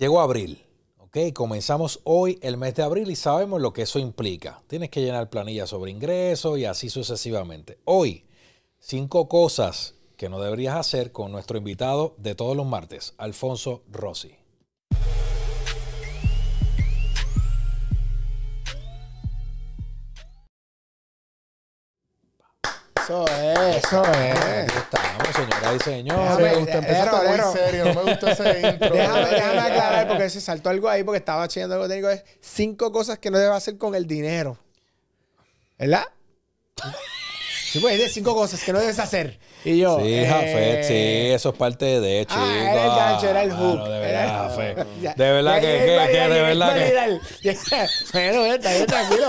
Llegó abril, ¿ok? Comenzamos hoy el mes de abril y sabemos lo que eso implica. Tienes que llenar planillas sobre ingresos y así sucesivamente. Hoy, cinco cosas que no deberías hacer con nuestro invitado de todos los martes, Alfonso Rossi. Eso es, eso es. Aquí estamos, señoras y señores. Déjame, gusta empezó ero, muy serio, no me gustó ese intro. Déjame, déjame aclarar porque se saltó algo ahí porque estaba chillando algo técnico. Es cinco cosas que no debes hacer con el dinero. ¿Verdad? Sí, pues, de cinco cosas que no debes hacer. Y yo. Sí, eh, sí, eso es parte de hecho Ah, era el gancho, era el ah, hook. de verdad, De verdad que, de verdad que. Pero está bien, tranquilo.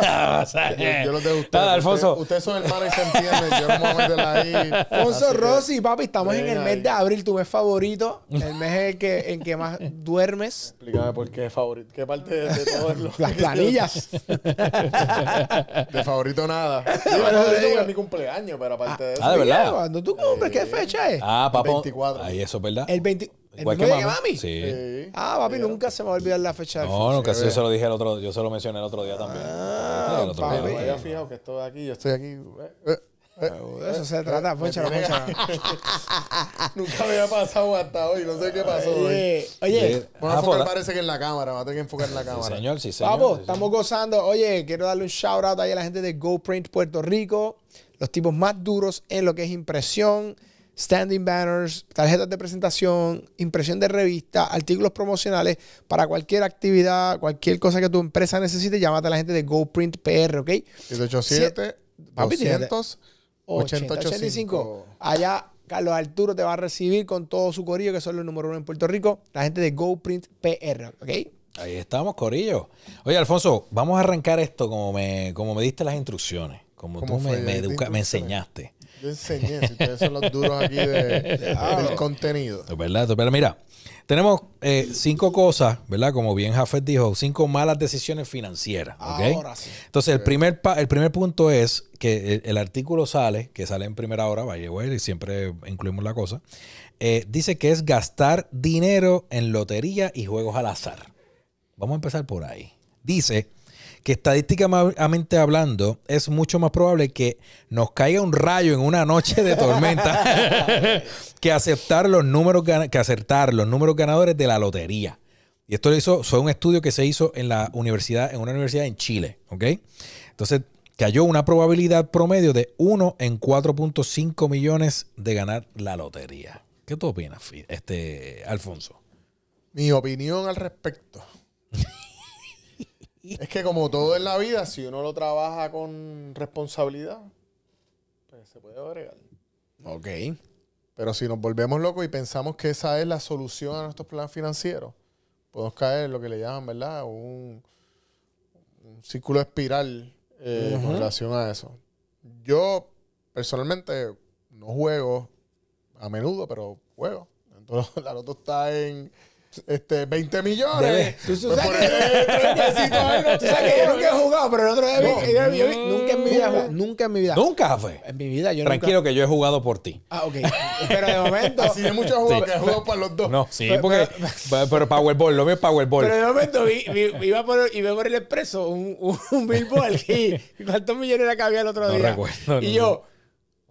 Yo no te gusta. Nada, Alfonso. Ustedes son hermanos y se entienden. Yo no me voy a ahí. Alfonso Rossi, papi, estamos en el mes de abril, tu mes favorito. El mes en que, en que más duermes. Explícame por qué favorito. ¿Qué parte de, todo es Las planillas. de favorito nada. Yo, mi cumpleaños, pero aparte ah, ah, de eso. Ah, de verdad. Cuando tú hombre, ¿qué fecha es? Ah, papá. 24. Ahí eso, ¿verdad? El 20. Igual el que mami. mami. Sí. Ah, papi, nunca se me va a olvidar la fecha. No, nunca se yo se lo dije el otro, yo se lo mencioné el otro día también. Ah, este el otro papi. Día. Yo fijado que estoy aquí, yo estoy aquí. Eh, eh. Eh, ah, eso se trata, pocha, Nunca me había pasado hasta hoy, no sé qué pasó. Oye, oye. Vamos a ah, enfocar, pues parece que en la cámara, va a tener que enfocar en la cámara. señor, sí, señor. Vamos, estamos gozando. Oye, quiero darle un shout out ahí a la gente de GoPrint Puerto Rico, los tipos más duros en lo que es impresión, standing banners, tarjetas de presentación, impresión de revista, artículos promocionales para cualquier actividad, cualquier cosa que tu empresa necesite, llámate a la gente de GoPrint PR, ¿ok? 787 200 85. Allá Carlos Arturo te va a recibir con todo su corillo, que son los número uno en Puerto Rico, la gente de GoPrint PR, ¿ok? Ahí estamos, corillo. Oye, Alfonso, vamos a arrancar esto como me, como me diste las instrucciones, como tú me, me, enseñaste. Yo enseñé, ustedes son los duros aquí del contenido. verdad, pero mira, tenemos eh, cinco cosas, ¿verdad? Como bien Jafet dijo, cinco malas decisiones financieras. Entonces, el primer, el primer punto es que el, artículo sale, que sale en primera hora, vaya, y siempre incluimos la cosa. Eh, dice que es gastar dinero en lotería y juegos al azar. Vamos a empezar por ahí. Dice que estadísticamente hablando es mucho más probable que nos caiga un rayo en una noche de tormenta que aceptar los números que acertar los números ganadores de la lotería. Y esto hizo, fue un estudio que se hizo en la universidad, en una universidad en Chile, ¿ok? Entonces cayó una probabilidad promedio de 1 en 4.5 millones de ganar la lotería. ¿Qué tú opinas, este, Alfonso? Mi opinión al respecto es que como todo en la vida, si uno lo trabaja con responsabilidad, pues se puede agregar. Ok. Pero si nos volvemos locos y pensamos que esa es la solución a nuestros planes financieros, podemos caer en lo que le llaman, ¿verdad? Un, círculo espiral en eh, relación a eso. Yo personalmente no juego a menudo, pero juego. Entonces, la nota está en este, 20 millones. Pues tú, sabes que, ¿Tú sabes que yo nunca he jugado, pero el otro día vi, yo, nunca en mi vida, nunca, en mi vida. Nunca fue. En mi vida yo Tranquilo que yo he jugado por ti. Ah, ok. Pero de momento. Si hay muchos jugadores que he jugado para los dos. No, sí, pero, porque pero, Powerball, lo mío es Powerball. Pero de momento vi, iba por, iba por el expreso un, un, billboard y cuántos millones era que había el otro no día. Recuerdo, y yo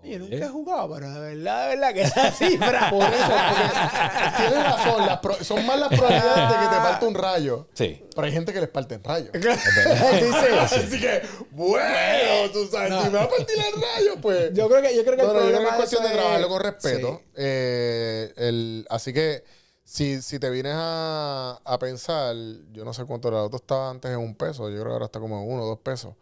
yo nunca he jugado, pero de verdad, de verdad que esa cifra. Por eso, tienes razón, son más las probabilidades de que te parta un rayo. Sí. Pero hay gente que les parte parten rayos. Así que, bueno, eh, tú sabes, si me va a partir el rayo, pues. Yo creo que, yo creo que no, el no, es cuestión de trabajarlo con respeto. Eh, el, así que, si, si te vienes a, a, pensar, yo no sé cuánto el auto estaba antes en un peso, yo creo que ahora está como en uno o dos pesos.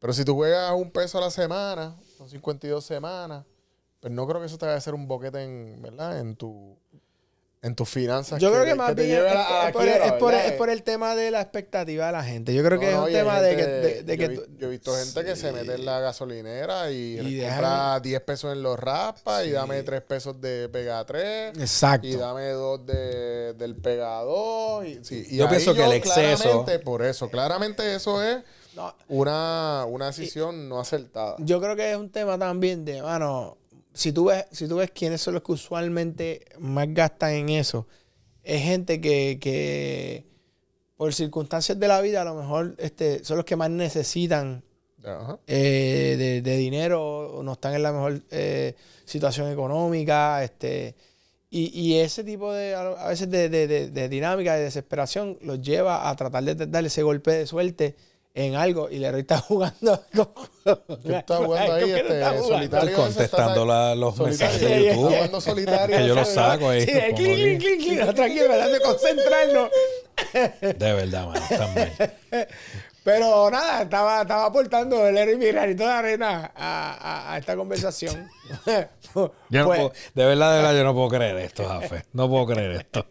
Pero si tú juegas un peso a la semana, 52 semanas. Pero pues no creo que eso te vaya a hacer un boquete en, ¿verdad? En tu en tus finanzas. Yo creo que más bien es, por el, tema de la expectativa de la gente. Yo creo que es un tema de que... yo, he visto gente que se mete en la gasolinera y, y compra 10 pesos en los raspas y dame 3 pesos de pega 3. Exacto. Y dame 2 de, del pega yo pienso que el exceso... Por eso, claramente eso es una, decisión no acertada. Yo creo que es un tema también de, bueno, si tú ves, si tú ves quiénes son los que usualmente más gastan en eso, es gente que, por circunstancias de la vida a lo mejor este, son los que más necesitan eh, de, dinero, no están en la mejor eh, situación económica, este, y, ese tipo de, a veces de, dinámica, de desesperación, los lleva a tratar de darle ese golpe de suerte en algo y Larry está jugando. está jugando ahí este, está solitario. contestando la, los mensajes de YouTube. jugando solitario. que yo los saco ahí. Sí, clic, clic, clic, clic. Tranquilo, de concentrarnos. de verdad, man también. Pero nada, estaba, estaba aportando el Eric mi granito de arena a, a, esta conversación. Pues, de verdad, de verdad, yo no puedo creer esto, Jafe. No puedo creer esto.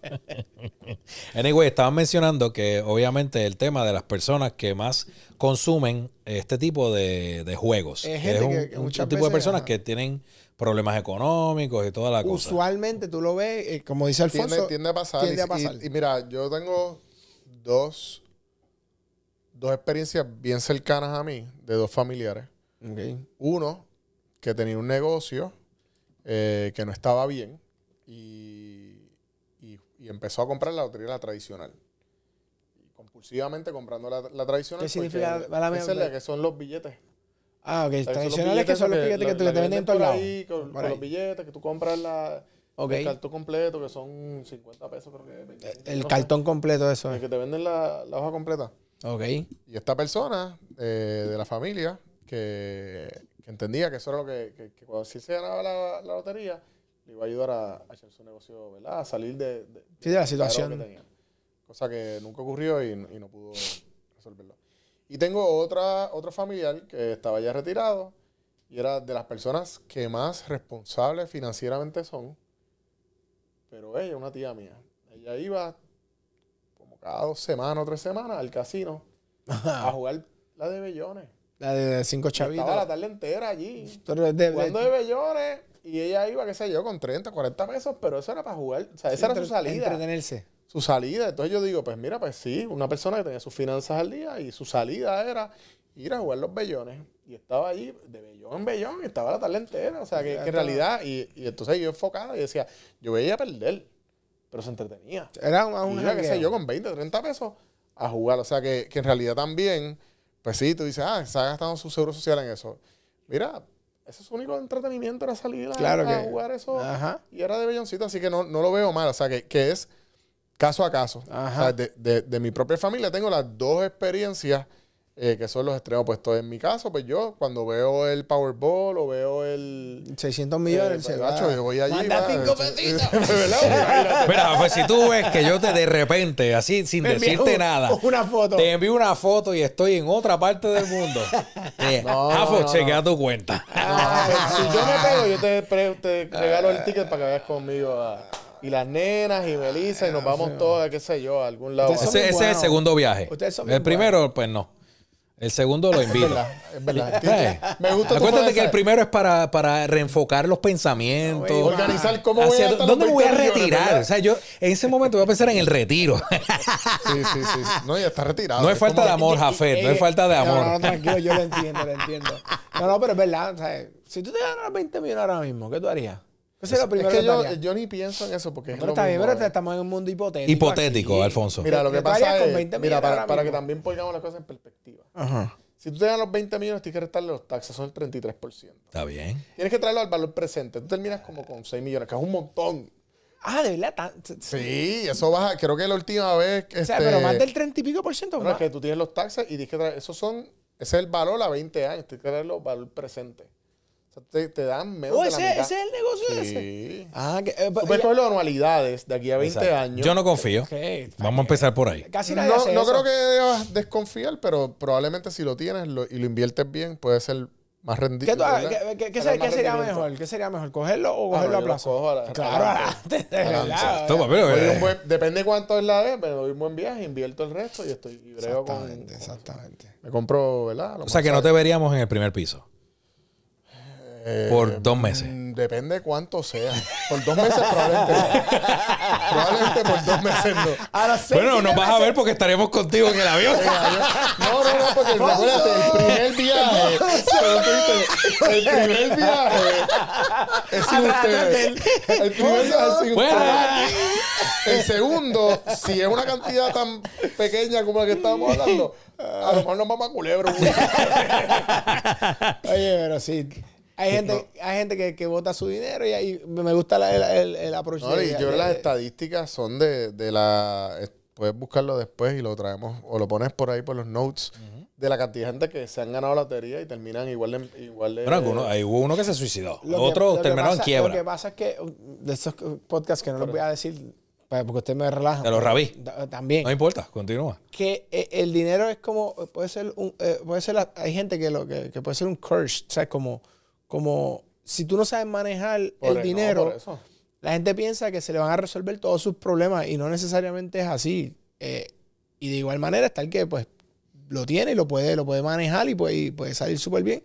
anyway, estaban mencionando que obviamente el tema de las personas que más consumen este tipo de, de juegos. Es, un, tipo de personas que tienen problemas económicos y toda la Usualmente, cosa. Usualmente tú lo ves, eh, como dice Alfonso, tiende, tiende a pasar. y mira, yo tengo dos dos experiencias bien cercanas a mí, de dos familiares. Uno, que tenía un negocio eh, que no estaba bien y, empezó a comprar la lotería la tradicional. compulsivamente comprando la, tradicional. ¿Qué significa que son los billetes. Ah, ok. Tradicionales que son los billetes que, te, venden en todos Con, los billetes que tú compras la... El cartón completo, que son 50 pesos, creo que. Eh, el, cartón completo, eso. El que te venden la hoja completa. Y esta persona eh, de la familia que, entendía que eso era lo que, que, cuando se ganaba la, lotería, le iba a ayudar a, hacer su negocio, ¿verdad? A salir de, la situación. Cosa que nunca ocurrió y, no pudo resolverlo. Y tengo otra, otro familiar que estaba ya retirado y era de las personas que más responsables financieramente son. Pero ella, una tía mía, ella iba cada dos semanas o tres semanas al casino a jugar la de Bellones. La de cinco chavitas. Estaba la tarde entera allí. cuando de, jugando de Bellones. Y ella iba, qué sé yo, con 30, 40 pesos, pero eso era para jugar. O sea, esa era su salida. Entretenerse. Su salida. Entonces yo digo, pues mira, pues sí, una persona que tenía sus finanzas al día y su salida era ir a jugar los bellones. Y estaba allí de bellón en bellón, y estaba la tarde entera. O sea, que, en realidad, y, entonces yo enfocado y decía, yo voy a, ir a perder pero se entretenía. Era una, una que sé yo, con 20, 30 pesos a jugar. O sea, que, en realidad también, pues sí, tú dices, ah, ha gastado su seguro social en eso. Mira, ese es su único entretenimiento era salir a, claro que, jugar eso. Y era de belloncito, así que no, lo veo mal. O sea, que, es caso a caso. de mi propia familia tengo las dos experiencias eh, que son los extremos puestos. En mi caso, pues yo cuando veo el Powerball o veo el... 600 millones, el, eh, pues, yo voy allí. cinco pesitos. Mira, pues si tú ves que yo te de repente, así, sin decirte nada... Te envío una foto y estoy en otra parte del mundo. Jafo eh, no, tu cuenta. Ah, pues, si yo me pego, yo te, regalo el ticket para que vayas conmigo y las nenas y Melissa y nos vamos ah, todos, qué sé yo, a algún lado. ese es el segundo viaje. El primero, pues no. El segundo lo invito. Es verdad, eh, Me gusta Acuérdate que el primero es para, para reenfocar los pensamientos. organizar cómo voy a estar ¿Dónde me voy a retirar? O sea, yo en ese momento voy a pensar en el retiro. sí, sí, sí. No, ya está retirado. No es, falta de amor, Jafet. no es eh, falta de amor. No, no, tranquilo, yo lo entiendo, lo entiendo. No, no, pero es verdad. O sea, si tú te ganas 20 millones ahora mismo, ¿qué tú harías? que, yo, ni pienso en eso porque pero está bien, pero estamos en un mundo hipotético. Hipotético, Alfonso. Mira, lo que pasa es, mira, para, que también pongamos las cosas en perspectiva. Ajá. Si tú te los 20 millones, tienes que restarle los taxes, son el 33%. Está bien. Tienes que traerlo al valor presente. Tú terminas como con 6 millones, que es un montón. Ah, de verdad. Sí, eso baja. Creo que la última vez. o sea, pero este, más del 30 y pico por ciento. No, es que tú tienes los taxes y tienes que traer. Esos son. Ese es el valor a 20 años. Tienes que traerlo al valor presente. O sea, te, dan menos oh, la ese, es el negocio ese. Ah, que, las eh, pues, anualidades de aquí a 20 años. Yo no confío. Okay. Vamos a empezar por ahí. Casi no no creo que debas desconfiar, pero probablemente si lo tienes y lo inviertes bien, puede ser más rendido. Ah, ¿Qué, qué, sería mejor? ¿Qué sería mejor? ¿Cogerlo o ah, cogerlo a plazo? claro, adelante. Eh. depende cuánto es la de, me doy un buen viaje, invierto el resto y estoy libre. exactamente, Exactamente. me compro, ¿verdad? o sea que no te veríamos en el primer piso. Eh, por dos meses. Mm, depende cuánto sea. Por dos meses probablemente. probablemente por dos meses no. A las bueno, nos vas a ver porque estaremos contigo en el avión. no, no, no, porque el, primer viaje. el primer viaje. Es sin ustedes. El primer viaje es sin El segundo, si es una cantidad tan pequeña como la que estábamos hablando, a lo mejor nos vamos a culebro. Oye, pero sí. Hay gente, hay gente que, vota su dinero y, ahí me gusta la, el, el, el yo las estadísticas son de, la... Puedes buscarlo después y lo traemos o lo pones por ahí por los notes de la cantidad de gente que se han ganado la lotería y terminan igual de... Igual de, uno que se suicidó, otro terminaron en quiebra. Lo que pasa es que de estos podcasts que no los voy a decir pues, porque usted me relaja. De los rabí. También. No importa, continúa. Que eh, el dinero es como, puede ser, un, eh, puede ser, hay gente que, lo, que, que puede ser un curse, o sea, como como si tú no sabes manejar el dinero, la gente piensa que se le van a resolver todos sus problemas y no necesariamente es así. Eh, y de igual manera está el que pues lo tiene y lo puede, lo puede manejar y puede, puede salir súper bien.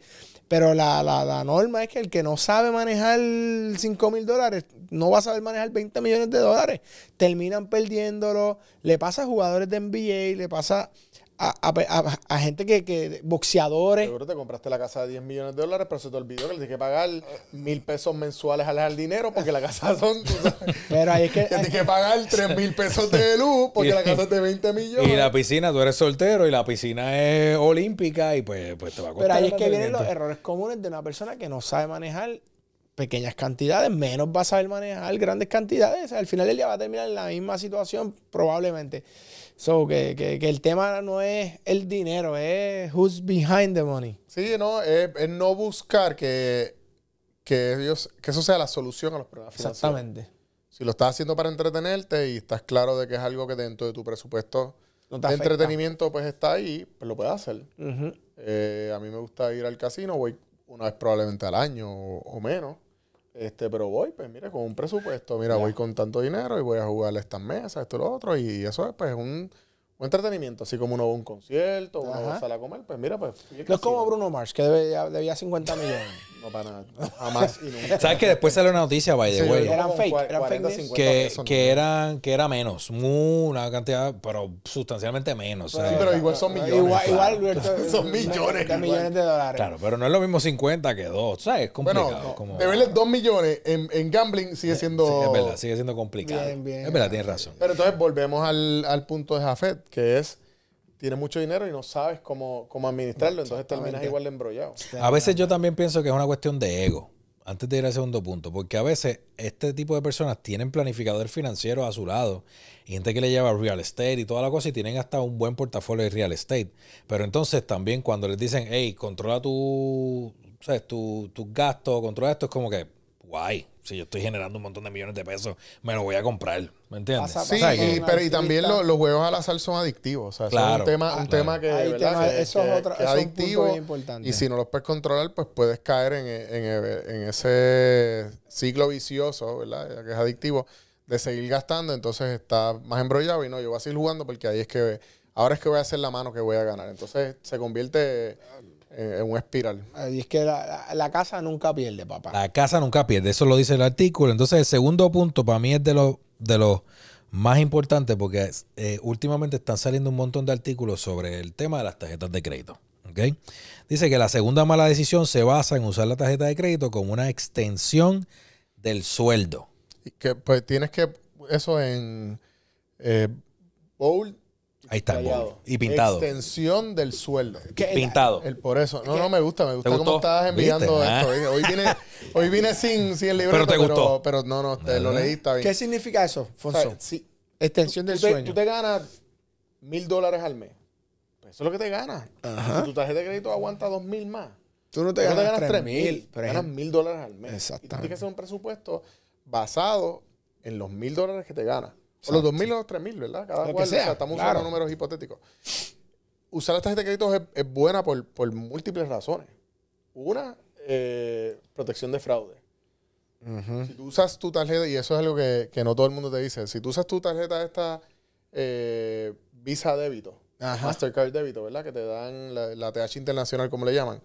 Pero la, la, norma es que el que no sabe manejar 5 mil dólares, no va a saber manejar 20 millones de dólares. Terminan perdiéndolo, le pasa a jugadores de NBA, le pasa a, a, gente que, boxeadores. Seguro te compraste la casa de 10 millones de dólares, pero se te olvidó que le tienes que pagar mil pesos mensuales al dinero porque la casa son. pero ahí es que. tienes que pagar 3 mil pesos de luz porque la casa es de 20 millones. Y la piscina, tú eres soltero y la piscina es olímpica y pues, pues te va a costar. Pero ahí es que vienen los errores comunes de una persona que no sabe manejar pequeñas cantidades, menos va a saber manejar grandes cantidades. Al final del día va a terminar en la misma situación, probablemente. So, que, que, que, el tema no es el dinero, es who's behind the money. Sí, no, es, no buscar que, que, que eso sea la solución a los problemas Exactamente. Si lo estás haciendo para entretenerte y estás claro de que es algo que dentro de tu presupuesto de entretenimiento pues está ahí, pues lo puedes hacer. Eh, a mí me gusta ir al casino, voy una vez probablemente al año o menos. Este, pero voy, pues mira, con un presupuesto, mira, voy con tanto dinero y voy a jugar estas mesas, esto y lo otro, y eso es pues un un entretenimiento, así como uno va a un concierto, uno va a sala a comer, pues mira, pues. No es como Bruno Mars, que debía, debía 50 millones. no para nada, jamás ¿Sabes que después sale una noticia, by the sí, Eran fake, eran fake fake que, que, eran, que era menos, una cantidad, pero sustancialmente menos. Sí, pero igual son millones. Igual, igual son millones. De millones de dólares. Claro, pero no es lo mismo 50 que 2, ¿sabes? Es complicado. como, deberle 2 millones en, en, gambling sigue siendo. Sí, es verdad, sigue siendo complicado. es verdad, tienes razón. Pero entonces volvemos al, al punto de Jafet que es tiene mucho dinero y no sabes cómo, cómo administrarlo, entonces terminas igual de embrollado. A veces yo también pienso que es una cuestión de ego. Antes de ir al segundo punto, porque a veces este tipo de personas tienen planificador financiero a su lado gente que le lleva real estate y toda la cosa y tienen hasta un buen portafolio de real estate. Pero entonces también cuando les dicen, hey, controla tu, tus gastos, controla esto, es como que, guay. Si yo estoy generando un montón de millones de pesos, me lo voy a comprar. ¿Me entiendes? sí, pero y también los juegos al azar son adictivos. O sea, claro, es un tema, un tema que, es adictivo. Y si no los puedes controlar, pues puedes caer en, ese ciclo vicioso, ¿verdad? que es adictivo, de seguir gastando. Entonces está más embrollado y no, yo voy a seguir jugando porque ahí es que ahora es que voy a hacer la mano que voy a ganar. Entonces se convierte eh, en un espiral. Y es que la, casa nunca pierde, papá. La casa nunca pierde, eso lo dice el artículo. Entonces, el segundo punto para mí es de los de los más importantes porque eh, últimamente están saliendo un montón de artículos sobre el tema de las tarjetas de crédito. ¿okay? Dice que la segunda mala decisión se basa en usar la tarjeta de crédito como una extensión del sueldo. que pues tienes que eso en eh, Ahí está. Callado. Y pintado. Extensión del sueldo. Pintado. por eso. No, no, me gusta, me gusta cómo estabas enviando esto. Hoy vine, hoy sin, sin, el libro. Pero te gustó. Pero, no, no, te, lo leí, está bien. ¿Qué significa eso, Fonso? sí. Extensión del sueño. Tú te ganas mil dólares al mes. Pues eso es lo que te ganas. tu tarjeta de crédito aguanta dos mil más. Tú no te ganas, tres mil. mil, ganas mil dólares al mes. Exactamente. tienes que hacer un presupuesto basado en los mil dólares que te ganas. O los 2.000 o los 3.000, ¿verdad? Cada cual, estamos usando números hipotéticos. Usar las tarjetas de crédito es, buena por, múltiples razones. Una, eh, protección de fraude. Si tú usas tu tarjeta, y eso es algo que, no todo el mundo te dice, si tú usas tu tarjeta esta eh, Visa débito, Mastercard débito, ¿verdad? Que te dan la, la, TH internacional, como le llaman.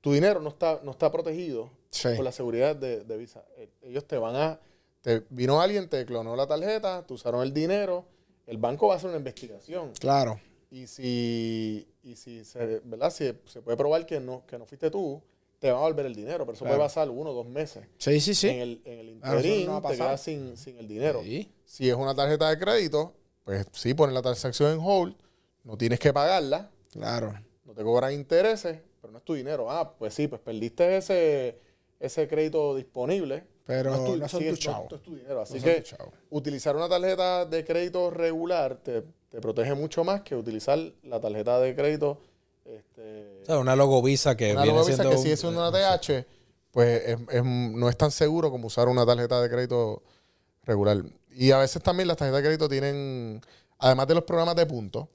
Tu dinero no está, no está protegido por la seguridad de Visa. Eh, ellos te van a te vino alguien, te clonó la tarjeta, te usaron el dinero, el banco va a hacer una investigación. Claro. Y si, y si se, ¿verdad? se puede probar que no, que no fuiste tú, te va a volver el dinero, pero eso puede pasar uno o dos meses. Sí, sí, sí. En el, en el interín te quedas sin, sin el dinero. Sí. Si es una tarjeta de crédito, pues sí, pones la transacción en hold, no tienes que pagarla. Claro. No te cobran intereses, pero no es tu dinero. Ah, pues sí, pues perdiste ese, ese crédito disponible pero no, son Así que utilizar una tarjeta de crédito regular te, protege mucho más que utilizar la tarjeta de crédito. Este, o sea, una logovisa que que si pues es una TH, pues no es tan seguro como usar una tarjeta de crédito regular. Y a veces también las tarjetas de crédito tienen, además de los programas de puntos,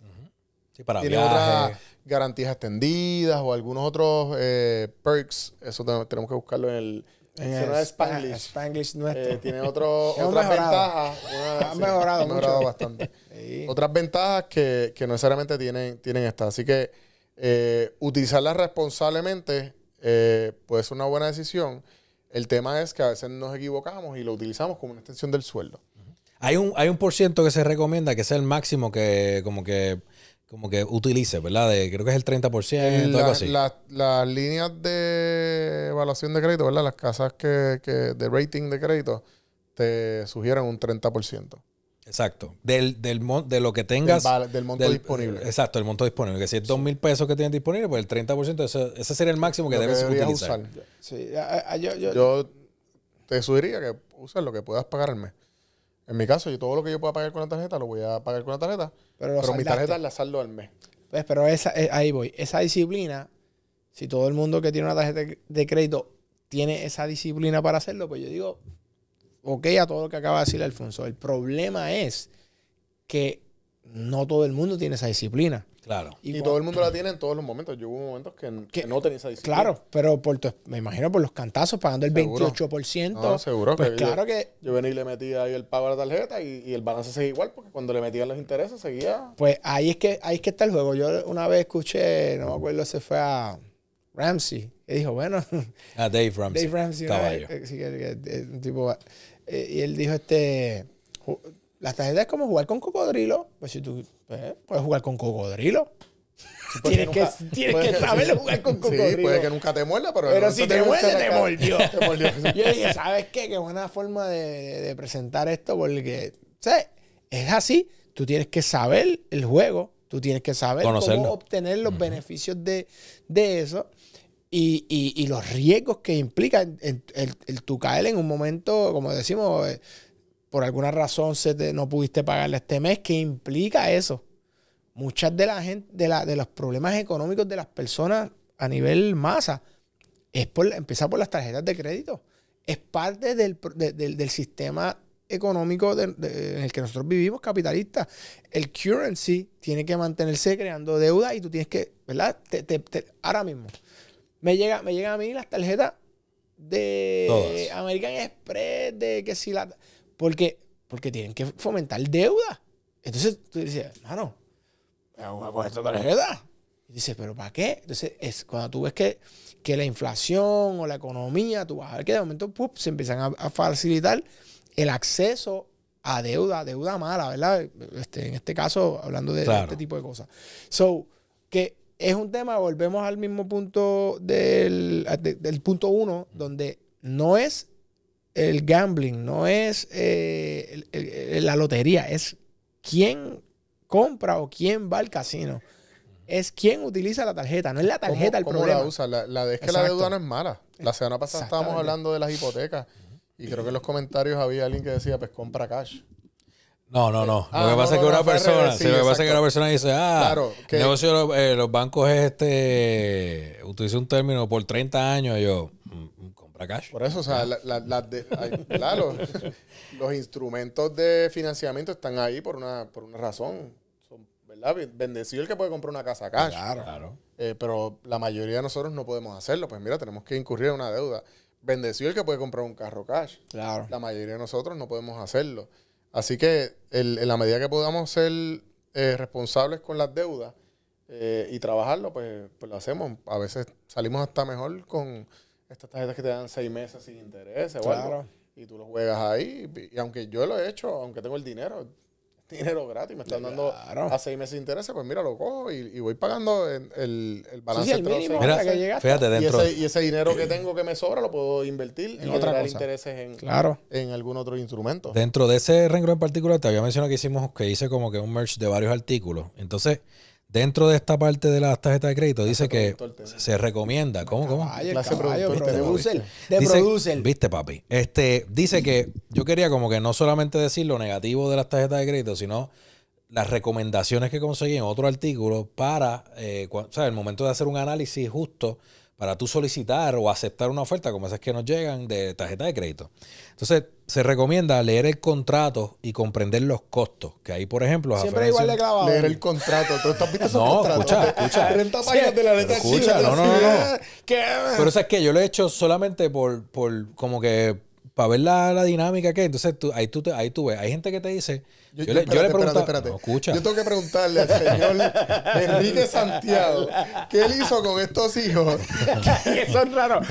para tienen otras garantías extendidas o algunos otros eh, perks. Eso tenemos que buscarlo en el eso no es Spanglish. Spanglish nuestro. tiene otras ventajas. Ha mejorado, bastante. Otras ventajas que, no necesariamente tienen, tienen estas. Así que eh, utilizarlas responsablemente eh, puede ser una buena decisión. El tema es que a veces nos equivocamos y lo utilizamos como una extensión del sueldo. Hay un, hay un por ciento que se recomienda que sea el máximo que como que como que utilice, ¿verdad? creo que es el 30%, por algo las líneas de evaluación de crédito, ¿verdad? Las casas que, que de rating de crédito te sugieren un 30%. Exacto. Del, del de lo que tengas. Del, monto disponible. Exacto, el monto disponible. Que si es dos mil pesos que tienes disponible, pues el 30%, ese sería el máximo que debes utilizar. Yo, te sugeriría que uses lo que puedas pagarme en mi caso, yo todo lo que yo pueda pagar con la tarjeta, lo voy a pagar con la tarjeta. Pero, mi tarjeta la saldo al mes. Pues, pero esa, eh, ahí voy. Esa disciplina, si todo el mundo que tiene una tarjeta de crédito tiene esa disciplina para hacerlo, pues yo digo, ok a todo lo que acaba de decir Alfonso. El problema es que no todo el mundo tiene esa disciplina. Claro. Y, todo el mundo la tiene en todos los momentos. Yo hubo momentos que, no tenía esa disciplina. Claro, pero por me imagino por los cantazos, pagando el 28%. No, seguro. Pues claro yo, que... Yo venía y le metía ahí el pago a la tarjeta y, el balance seguía igual porque cuando le metían los intereses seguía... Pues ahí es, que, ahí es que está el juego. Yo una vez escuché, no me acuerdo se fue a Ramsey, y dijo, bueno... A ah, Dave Ramsey. Dave Ramsey. Caballo. Eh, eh, eh, y él dijo, este la tragedia es como jugar con cocodrilo. Pues si tú pues, puedes jugar con cocodrilo. tienes que, que saber jugar con cocodrilo. Sí, puede que nunca te muerda, pero. si te, muerde, te mordió. Yo dije, ¿sabes qué? Que buena forma de, presentar esto porque, ¿sabes? Es así. Tú tienes que saber el juego. Tú tienes que saber cómo obtener los beneficios de, eso. Y, los riesgos que implica el, el, el, caer en un momento, como decimos, eh, por alguna razón se no pudiste pagarle este mes, ¿qué implica eso? Muchas de, las de, de los problemas económicos de las personas a nivel masa es por, empieza por las tarjetas de crédito. Es parte del, sistema económico en el que nosotros vivimos, capitalista. El currency tiene que mantenerse creando deuda y tú tienes que, ¿verdad? ahora mismo, me llega, me a mí las tarjetas de American Express, de que si la porque, porque tienen que fomentar deuda. Entonces tú dices, mano, toda la deuda Y dices, ¿pero para qué? Entonces, es cuando tú ves que, que la inflación o la economía, tú vas a ver que de momento se empiezan a, facilitar el acceso a deuda, deuda mala, ¿verdad? Este, en este caso, hablando de, este tipo de cosas. So, que es un tema, volvemos al mismo punto del, del punto uno, donde no es el gambling, no es eh, la lotería, es quién compra o quién va al casino. Es quién utiliza la tarjeta, no es la tarjeta el problema. ¿Cómo la usa? es que la deuda no es mala. La semana pasada estábamos hablando de las hipotecas y creo que en los comentarios había alguien que decía, pues compra cash. No, no, no. lo que pasa es que una persona, lo pasa que una persona dice, ah, claro, negocio eh, los, bancos es este, utiliza un término por 30 años, yo, mm, por eso, o sea, la, los, instrumentos de financiamiento están ahí por una, una razón. Son, ¿verdad? Bendecido el que puede comprar una casa cash. Claro, eh, pero la mayoría de nosotros no podemos hacerlo. Pues mira, tenemos que incurrir en una deuda. Bendecido el que puede comprar un carro cash. Claro. La mayoría de nosotros no podemos hacerlo. Así que en la medida que podamos ser eh, responsables con las deudas eh, y trabajarlo, pues, pues lo hacemos. A veces salimos hasta mejor con estas tarjetas que te dan seis meses sin interés o y tú lo juegas ahí. Y, aunque yo lo he hecho, aunque tengo el dinero, dinero gratis, me están dando a seis meses sin interés, pues mira, lo cojo y, voy pagando el, el, balance. Sí, Fíjate, dentro. Y ese, y ese dinero que tengo que me sobra lo puedo invertir en y otra intereses en, claro. en algún otro instrumento. Dentro de ese renglón en particular, te había mencionado que hicimos, que hice como que un merch de varios artículos. Entonces, dentro de esta parte de las tarjetas de crédito dice que se recomienda. ¿Cómo? ¿Cómo? ¿Viste, Viste, papi. Este, dice que yo quería como que no solamente decir lo negativo de las tarjetas de crédito, sino las recomendaciones que conseguí en otro artículo para eh, o el momento de hacer un análisis justo para tú solicitar o aceptar una oferta, como esas que nos llegan de tarjeta de crédito. Entonces, se recomienda leer el contrato y comprender los costos. Que ahí, por ejemplo, siempre igual de clavado. Leer el contrato. ¿Tú estás viendo no, Escucha, escucha. 30 páginas de la Escucha, no, no, no. no. Pero sabes que yo lo he hecho solamente por, por como que para ver la, dinámica que. Entonces, tú, ahí, tú te, ahí tú ves. Hay gente que te dice yo, yo, le, yo le pregunto, espérate, espérate. No, Yo tengo que preguntarle al señor Enrique Santiago qué él hizo con estos hijos. que son raros.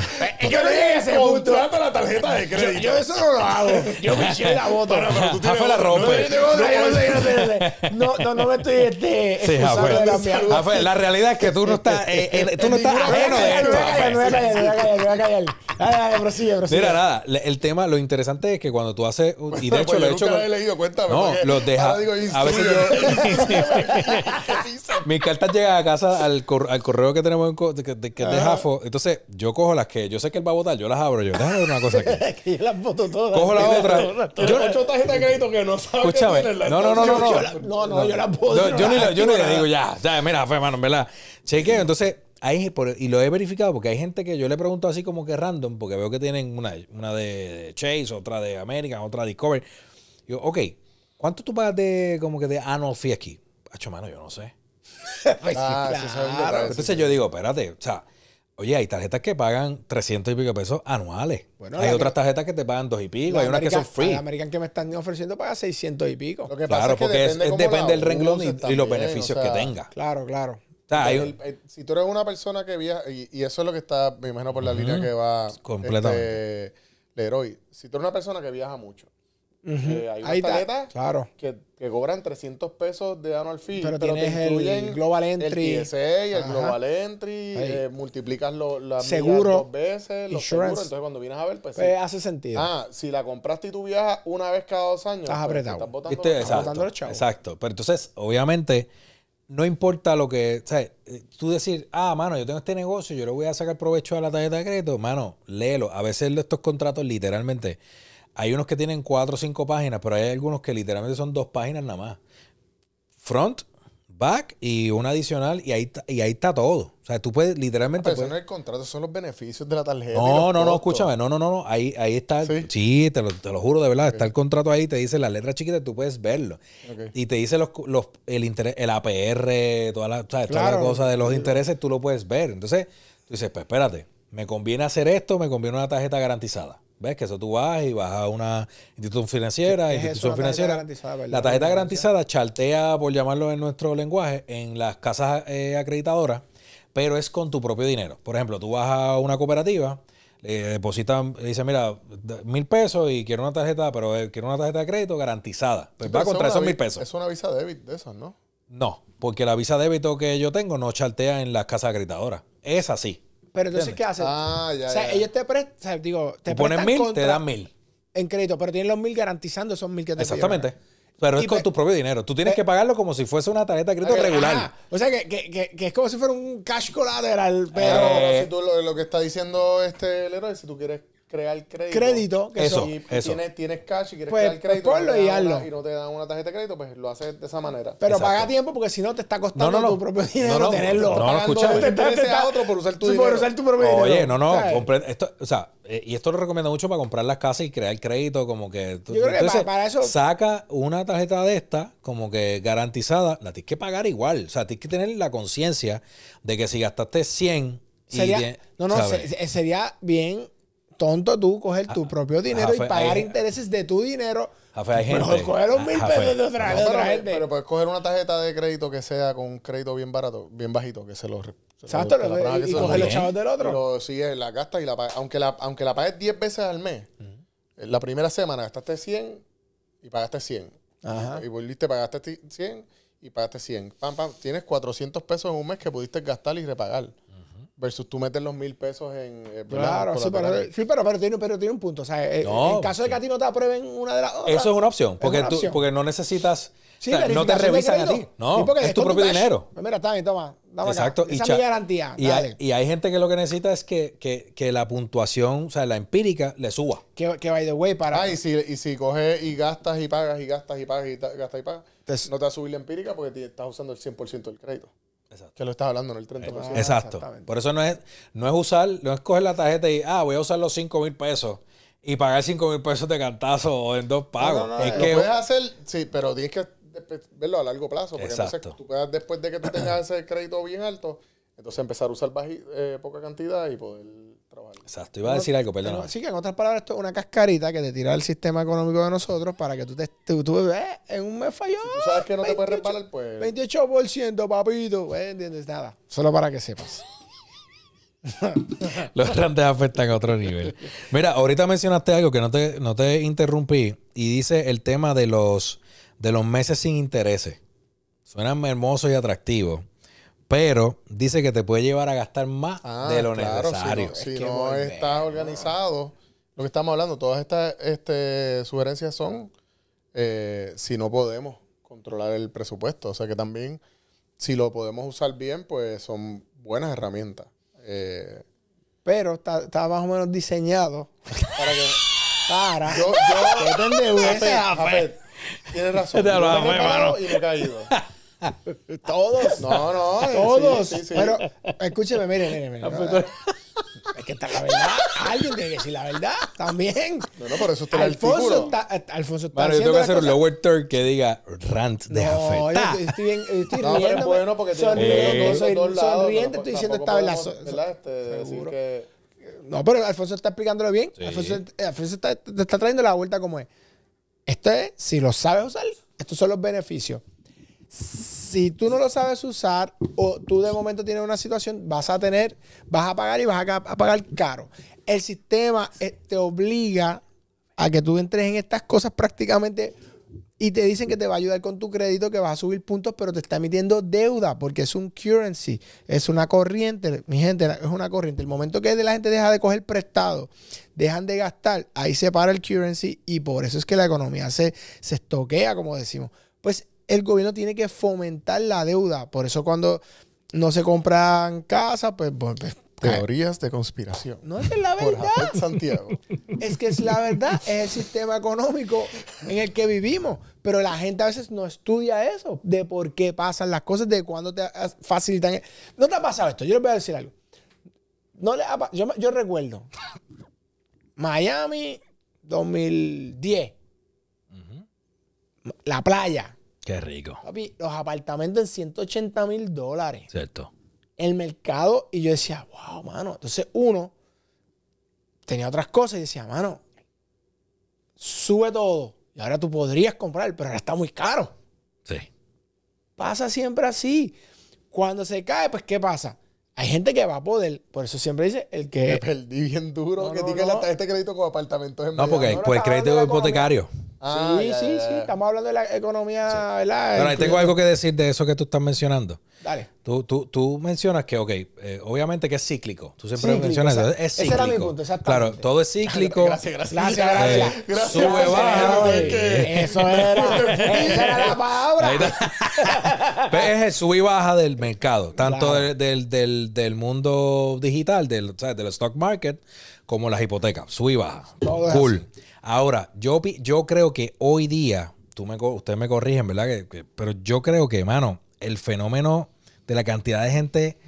yo no llegué a ese punto. la tarjeta de crédito. Yo, yo, eso no lo hago. yo me eché la bota. Pero, la rompe. No, no, me estoy este, sí, Rafael. Rafael, la realidad es que tú no este, estás, eh, eh, tú no estás ajeno de esto. Me voy a callar, me voy a callar, me voy a callar. Dale, dale, prosigue, prosigue. Mira, nada, el tema, lo interesante es que cuando tú haces, y de hecho pues lo he hecho... No, lo deja. digo, a veces mis cartas llegan a casa al, al correo que tenemos de, que es de Entonces, yo cojo las que yo sé que él va a votar, yo las abro. Yo, déjame una cosa que yo las voto todas. Cojo la otra. Yo de crédito que no sabes. Escúchame. No, no, no, no. No, yo las puedo. Yo, ni, le digo, ya, ya, mira, fue, mano, ¿verdad? Chequeo. Entonces, hay, y lo he verificado porque hay gente que yo le pregunto así como que random, porque veo que tienen una, una de Chase, otra de American, otra de Discovery. Yo, ok, ¿Cuánto tú pagas de como que de annual ah, fee aquí? Hacho, mano, yo no sé. Pues, ah, Entonces yo digo, espérate, o sea, oye, hay tarjetas que pagan 300 y pico pesos anuales. hay otras tarjetas que te pagan dos y pico, hay unas que son free. La American que me están ofreciendo paga 600 y pico. claro, porque depende, es, del renglón y, los beneficios que tenga. Claro, claro. si tú eres una persona que viaja, y, eso es lo que está, me imagino, por la línea que va este, completamente. Este, Leroy, si tú eres una persona que viaja mucho, eh, hay una tarjetas que, cobran 300 pesos de ano al fin pero tienes te incluyen el Global Entry. El el Global Entry, multiplicas lo, las dos veces, los seguros. Entonces, cuando vienes a ver, pues, pues hace sentido. Ah, si la compraste y tú viajas una vez cada dos años, estás pues, apretado. Estás botando, exacto, Exacto. Pero entonces, obviamente no importa lo que, tú decir, ah, mano, yo tengo este negocio, yo le voy a sacar provecho a la tarjeta de crédito, mano, léelo. A veces estos contratos literalmente hay unos que tienen cuatro o cinco páginas, pero hay algunos que literalmente son dos páginas nada más. Front, back y una adicional y ahí, y ahí está todo. O sea, tú puedes literalmente... pero eso no el contrato, son los beneficios de la tarjeta. No, no, no, escúchame, no, no, no, no. Ahí, ahí está, sí, te, lo, juro de verdad, está el contrato ahí, te dice las letras chiquitas, tú puedes verlo. Y te dice los, el, APR, toda la, toda la cosa de los intereses, tú lo puedes ver. Entonces, tú dices, pues espérate, me conviene hacer esto, o me conviene una tarjeta garantizada. ¿Ves? Que eso tú vas y vas a una institución financiera, institución financiera. La tarjeta garantizada, la tarjeta garantizada chartea, por llamarlo en nuestro lenguaje, en las casas eh, acreditadoras, pero es con tu propio dinero. Por ejemplo, tú vas a una cooperativa, le depositan, le dicen, mira, mil pesos y quiero una tarjeta, pero eh, quiero una tarjeta de crédito garantizada. Pues va contra esos mil pesos. Es una visa débito de esas, ¿no? No, porque la visa débito que yo tengo no chartea en las casas acreditadoras. Es así. Pero entonces, ¿qué haces? Ah, ya, o sea, ellos te prestan, o sea, digo, te ponen mil, te dan mil. En crédito, pero tienen los mil garantizando esos mil que te Exactamente. pero es con tu propio dinero. Tú tienes que pagarlo como si fuese una tarjeta de crédito regular. O sea, que, que, que, es como si fuera un cash collateral, pero... Eh, si tú, lo, que está diciendo este héroe, si tú quieres crear crédito. Crédito, que eso. Tienes, cash y quieres pues, crear crédito. Pues ponlo y hazlo. y no te dan una tarjeta de crédito, pues lo haces de esa manera. Pero paga tiempo porque si no te está costando tu propio dinero tenerlo. No, no, no este Te, te, otro por usar tu por usar tu propio dinero. Oye, no, no. esto, o sea, eh, y esto lo recomiendo mucho para comprar las casas y crear crédito, como que... Tú, Yo creo entonces, para, eso... Saca una tarjeta de esta, como que garantizada, la tienes que pagar igual. O sea, tienes que tener la conciencia de que si gastaste 100... Sería, no, no, sería bien tonto tú coger tu propio dinero y pagar intereses de tu dinero. Pero coger un ah, mil pesos de otra, gente. Pero puedes coger una tarjeta de crédito que sea con un crédito bien barato, bien bajito, que se lo. Exacto, lo los chavos del otro. Lo sí, la gastas y la pagas. Aunque la, aunque la pagues 10 veces al mes, la primera semana gastaste 100 y pagaste 100. Y volviste, pagaste 100 y pagaste 100. Pam, pam, tienes 400 pesos en un mes que pudiste gastar y repagar. Versus tú metes los mil pesos en. Eh, claro, sí pero, tiene, pero tiene un punto. O sea, eh, en caso de que a ti no te aprueben una de las otras. Eso es una opción, porque, tú, porque no necesitas. no te revisan a ti. No, es tu propio dinero. Pues mira, está bien, toma. Exacto. Esa es mi garantía. Y hay, y hay, gente que lo que necesita es que, que, que, la puntuación, o sea, la empírica, le suba. Que, que by the way, para. Ah, y si, y si coges y gastas y pagas y gastas y pagas y gastas y pagas, no te va a subir la empírica porque estás usando el 100% del crédito. Que lo estás hablando, no el 30%. Eh, exacto. Por eso no es, no es usar, no es coger la tarjeta y, ah, voy a usar los 5 mil pesos y pagar 5 mil pesos de cantazo o en dos pagos. que... Lo puedes hacer, sí, pero tienes que verlo a largo plazo. Porque exacto. puedas, después de que tú tengas ese crédito bien alto, entonces empezar a usar eh, poca cantidad y poder Exacto, iba a decir algo, perdón. Así que en otras palabras, esto es una cascarita que te tira el sistema económico de nosotros para que tú te eh, en un mes falló. sabes que no te puedes reparar, pues. 28%, papito. Eh, ¿Entiendes? Nada. Solo para que sepas. Los grandes afectan a otro nivel. Mira, ahorita mencionaste algo que no te, interrumpí y dice el tema de los, de los meses sin intereses. Suenan hermosos y atractivos pero dice que te puede llevar a gastar más ah, de lo necesario. Si no, estás organizado, lo que estamos hablando, todas estas este, sugerencias son eh, si no podemos controlar el presupuesto. O sea que también, si lo podemos usar bien, pues son buenas herramientas. Eh, pero está, más o menos diseñado para que... Para. Yo, yo, te Tienes razón. y me he caído. Todos. No, no. Todos. Pero escúcheme, mire mire mire ah, pues, Es que está la verdad. Alguien tiene que decir la verdad también. No, no, por eso está Alfonso el está, eh, Alfonso está Pero yo tengo que hacer un lower third que diga rant de no, estoy, bien, estoy no, pues, bueno, porque sonriendo, pues, sonriendo estoy diciendo esta verdad. Este, Seguro. Que... No, pero Alfonso está explicándolo bien. Alfonso, Alfonso está, está trayendo la vuelta como es. es, si lo sabes usar, estos son los beneficios si tú no lo sabes usar o tú de momento tienes una situación, vas a tener, vas a pagar y vas a, pagar caro. El sistema eh, te obliga a que tú entres en estas cosas prácticamente y te dicen que te va a ayudar con tu crédito, que vas a subir puntos, pero te está emitiendo deuda porque es un currency, es una corriente, mi gente, es una corriente. El momento que la gente deja de coger prestado, dejan de gastar, ahí se para el currency y por eso es que la economía se, se estoquea, como decimos. Pues el gobierno tiene que fomentar la deuda. Por eso cuando no se compran casas, pues, pues, pues, pues Teorías de conspiración. No es que es la verdad. Santiago. Es que es la verdad. Es el sistema económico en el que vivimos. Pero la gente a veces no estudia eso. De por qué pasan las cosas, de cuándo te facilitan. E-. ¿No te ha pasado esto? Yo les voy a decir algo. No le yo, recuerdo. Miami 2010. La playa. Qué rico. Papi, los apartamentos en 180 mil dólares. Cierto. El mercado, y yo decía, wow, mano. Entonces uno tenía otras cosas y decía, mano, sube todo. Y ahora tú podrías comprar, pero ahora está muy caro. Sí. Pasa siempre así. Cuando se cae, pues ¿qué pasa? Hay gente que va a poder, por eso siempre dice el que. Me perdí bien duro que no, este crédito con apartamentos No, porque el crédito hipotecario. Ah, sí, sí, sí. Estamos hablando de la economía, ¿verdad? Pero ahí este, tengo algo que decir de eso que tú estás mencionando. Dale. Tú, tú, tú mencionas que, ok, eh, obviamente que es cíclico. Tú siempre mencionas eso. Es cíclico. Ese era mi punto, exactamente. Claro, todo es cíclico. gracias, gracias. Gracias, gracias. gracias sube, baja. Eso era. esa era la palabra. Pues es el sub y baja del mercado, tanto del, del, del, mundo digital, del, del stock market, como las hipotecas. Sube y baja. cool. Ahora, yo, yo creo que hoy día, tú me, ustedes me corrigen, ¿verdad? pero yo creo que, mano, el fenómeno de la cantidad de gente,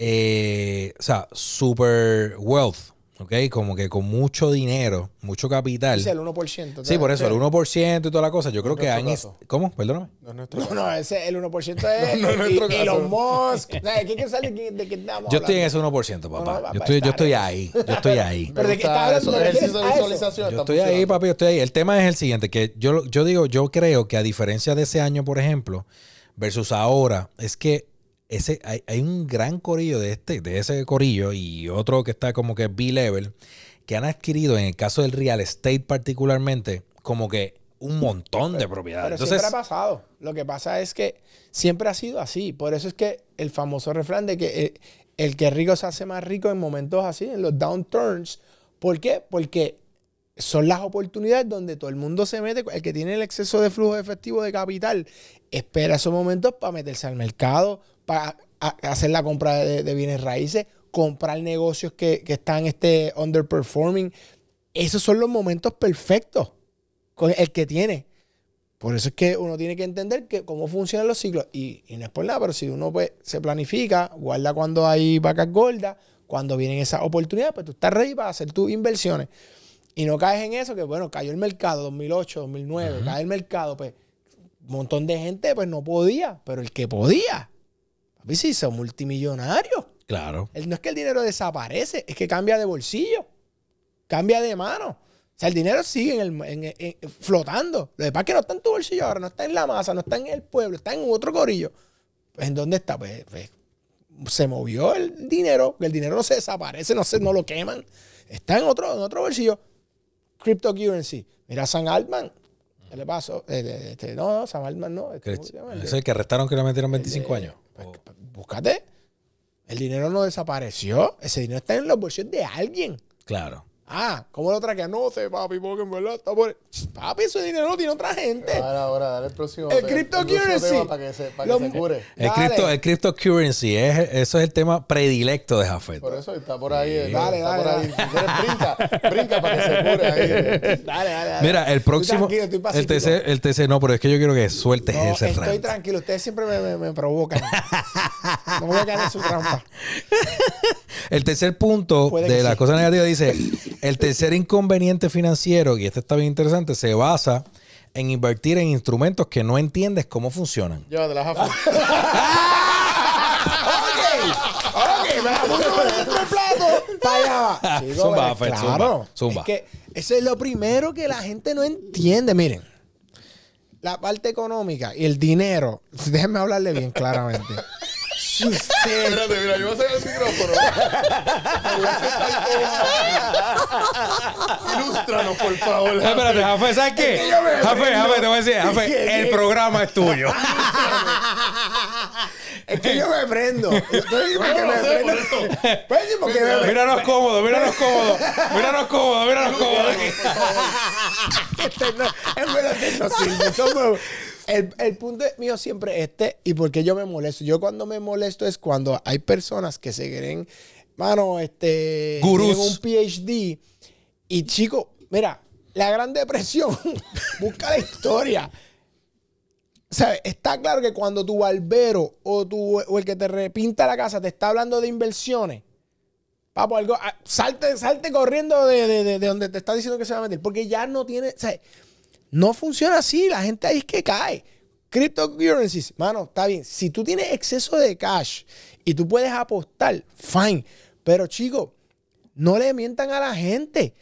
eh, o sea, super wealth, ¿ok? Como que con mucho dinero, mucho capital. Sí, el 1%. Sí, por eso, el 1% y toda la cosa. Yo creo que han... ¿Cómo? Perdóname. No, no, ese, el 1% es no, no, y, Elon Musk. ¿qué, sale de, qué estamos Yo estoy en ese 1%, papá. yo, estoy, yo estoy ahí. Yo estoy ahí. Pero de qué ahora hablando? ¿De ejercicio de visualización. Yo estoy ahí, papi, yo estoy ahí. El tema es el siguiente, que yo, yo digo, yo creo que a diferencia de ese año, por ejemplo, versus ahora, es que ese, hay, un gran corillo de este, de ese corillo y otro que está como que B-level, que han adquirido, en el caso del real estate particularmente, como que un montón de propiedades. Pero Entonces, siempre ha pasado. Lo que pasa es que siempre ha sido así. Por eso es que el famoso refrán de que el, eh, el que rico se hace más rico en momentos así, en los downturns. ¿Por qué? Porque son las oportunidades donde todo el mundo se mete. El que tiene el exceso de flujo efectivo de capital espera esos momentos para meterse al mercado, para hacer la compra de, bienes raíces, comprar negocios que, están este underperforming. Esos son los momentos perfectos con el que tiene. Por eso es que uno tiene que entender que cómo funcionan los ciclos. Y, no es por nada, pero si uno pues, se planifica, guarda cuando hay vacas gordas, cuando vienen esas oportunidades, pues tú estás ready para hacer tus inversiones. Y no caes en eso, que bueno, cayó el mercado 2008, 2009, cae el mercado, pues un montón de gente pues no podía, pero el que podía, Papi, son multimillonarios. Claro. El, no es que el dinero desaparece, es que cambia de bolsillo, cambia de mano. O sea, el dinero sigue en el, flotando. Lo de pasa es que no está en tu bolsillo ahora, no está en la masa, no está en el pueblo, está en otro corillo. Pues, ¿En dónde está? Pues, pues, se movió el dinero, el dinero no se desaparece, no, se, no lo queman. Está en otro, en otro bolsillo. Cryptocurrency. Mira, San Altman, ¿Qué le pasó? Este, no, no, Samuel no. ¿Es el que arrestaron que le metieron 25 años? Pues, pues, búscate. El dinero no desapareció. Ese dinero está en los bolsillos de alguien. Claro. Ah, ¿cómo la otra que anote, papi, porque en verdad está por. Papi, ese dinero lo tiene otra gente. Ahora, ahora, dale el próximo. El, el cryptocurrency. Para que se, para que se cure. El, el cryptocurrency, es, eso es el tema predilecto de Jafet. Por eso está por ahí. Dale, dale, Dale. Brinca, brinca para que se cure ahí. Dale, dale, Mira, el próximo. Estoy el, TC, el TC, no, pero es que yo quiero que sueltes ese ese Estoy tranquilo, ustedes siempre me, me, provocan. no voy a caer en su trampa. El tercer punto de las cosas negativas dice el tercer inconveniente financiero, y este está bien interesante, se basa en invertir en instrumentos que no entiendes cómo funcionan. Yo, de las jafa. ok, ok, me la plato. zumba, eh, zumba, Es que eso es lo primero que la gente no entiende. Miren, la parte económica y el dinero, déjenme hablarle bien claramente. Espérate, mira, yo voy a hacer el micrófono. Ilústranos, por favor. Espérate, Jafe, ¿sabes qué? Jafe, Jafe, te voy a decir, Jafe, el programa es tuyo. Es que yo me prendo. Pues me Míranos cómodos, míranos cómodos. Míranos cómodos, míranos cómodos. Este no, es verdad que no sirve. Somos, el, punto mío siempre es este, y por qué yo me molesto. Yo cuando me molesto es cuando hay personas que se creen, mano, este. Gurús. un PhD. Y chico, mira, la Gran Depresión, busca la historia. ¿Sabes? Está claro que cuando tu barbero o, tu, o el que te repinta la casa te está hablando de inversiones, papo, algo, ah, salte, salte corriendo de, donde te está diciendo que se va a meter, porque ya no tiene. ¿sabes? No funciona así, la gente ahí es que cae. Cryptocurrencies, mano, está bien. Si tú tienes exceso de cash y tú puedes apostar, fine. Pero chico, no le mientan a la gente.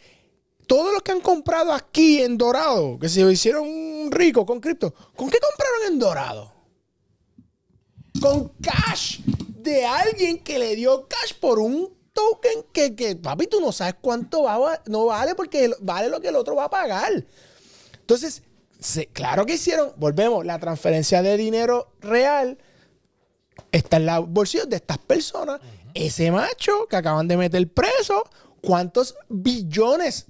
Todos los que han comprado aquí en Dorado, que se hicieron ricos con cripto, ¿con qué compraron en Dorado? Con cash de alguien que le dio cash por un token que, que papi, tú no sabes cuánto va, no vale porque vale lo que el otro va a pagar. Entonces, claro que hicieron, volvemos, la transferencia de dinero real está en los bolsillos de estas personas. Ese macho que acaban de meter preso, ¿cuántos billones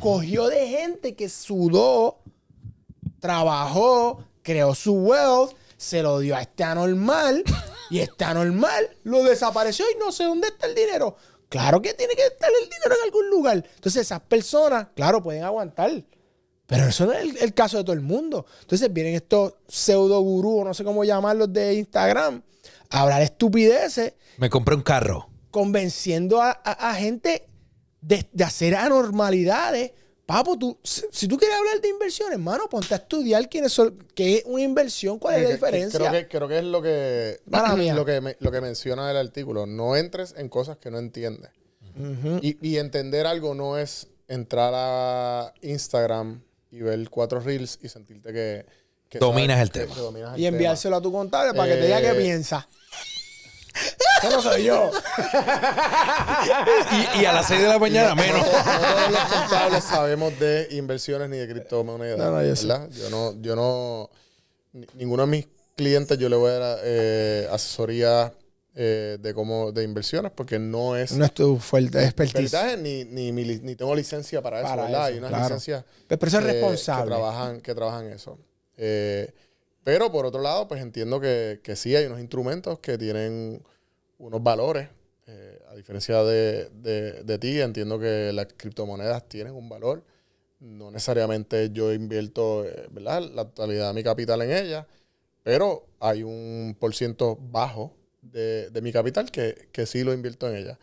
cogió de gente que sudó, trabajó, creó su wealth, se lo dio a este anormal y este anormal lo desapareció y no sé dónde está el dinero? Claro que tiene que estar el dinero en algún lugar. Entonces esas personas, claro, pueden aguantar. Pero eso no es el, caso de todo el mundo. Entonces vienen estos pseudo gurús, no sé cómo llamarlos, de Instagram, a hablar estupideces. Me compré un carro. Convenciendo a, gente de, hacer anormalidades. Papo, tú, si, tú quieres hablar de inversiones, hermano, ponte a estudiar quién son, qué es una inversión, cuál es la eh, diferencia. Creo que, es lo que, lo que, menciona el artículo. No entres en cosas que no entiendes. y entender algo no es entrar a Instagram y ver cuatro reels y sentirte que... dominas el tema. y enviárselo a tu contable para que te diga qué eh, piensa. Eso no soy yo. y, a las 6 de la mañana menos. todos los contables sabemos de inversiones ni de criptomonedas. yo, no, yo no, ninguno de mis clientes yo le voy a dar eh, asesoría eh, de de inversiones porque no es no es tu fuerte expertise ni, ni, ni, tengo licencia para eso, ¿verdad? Hay unas licencia licencias pero, eh, responsable. que trabajan que trabajan eso. Eh, pero por otro lado, pues entiendo que, que, sí hay unos instrumentos que tienen unos valores. a diferencia de, de, de, ti, entiendo que las criptomonedas tienen un valor. No necesariamente yo invierto ¿verdad? la totalidad de mi capital en ellas, pero hay un por ciento bajo de, mi capital que, que, sí lo invierto en ella.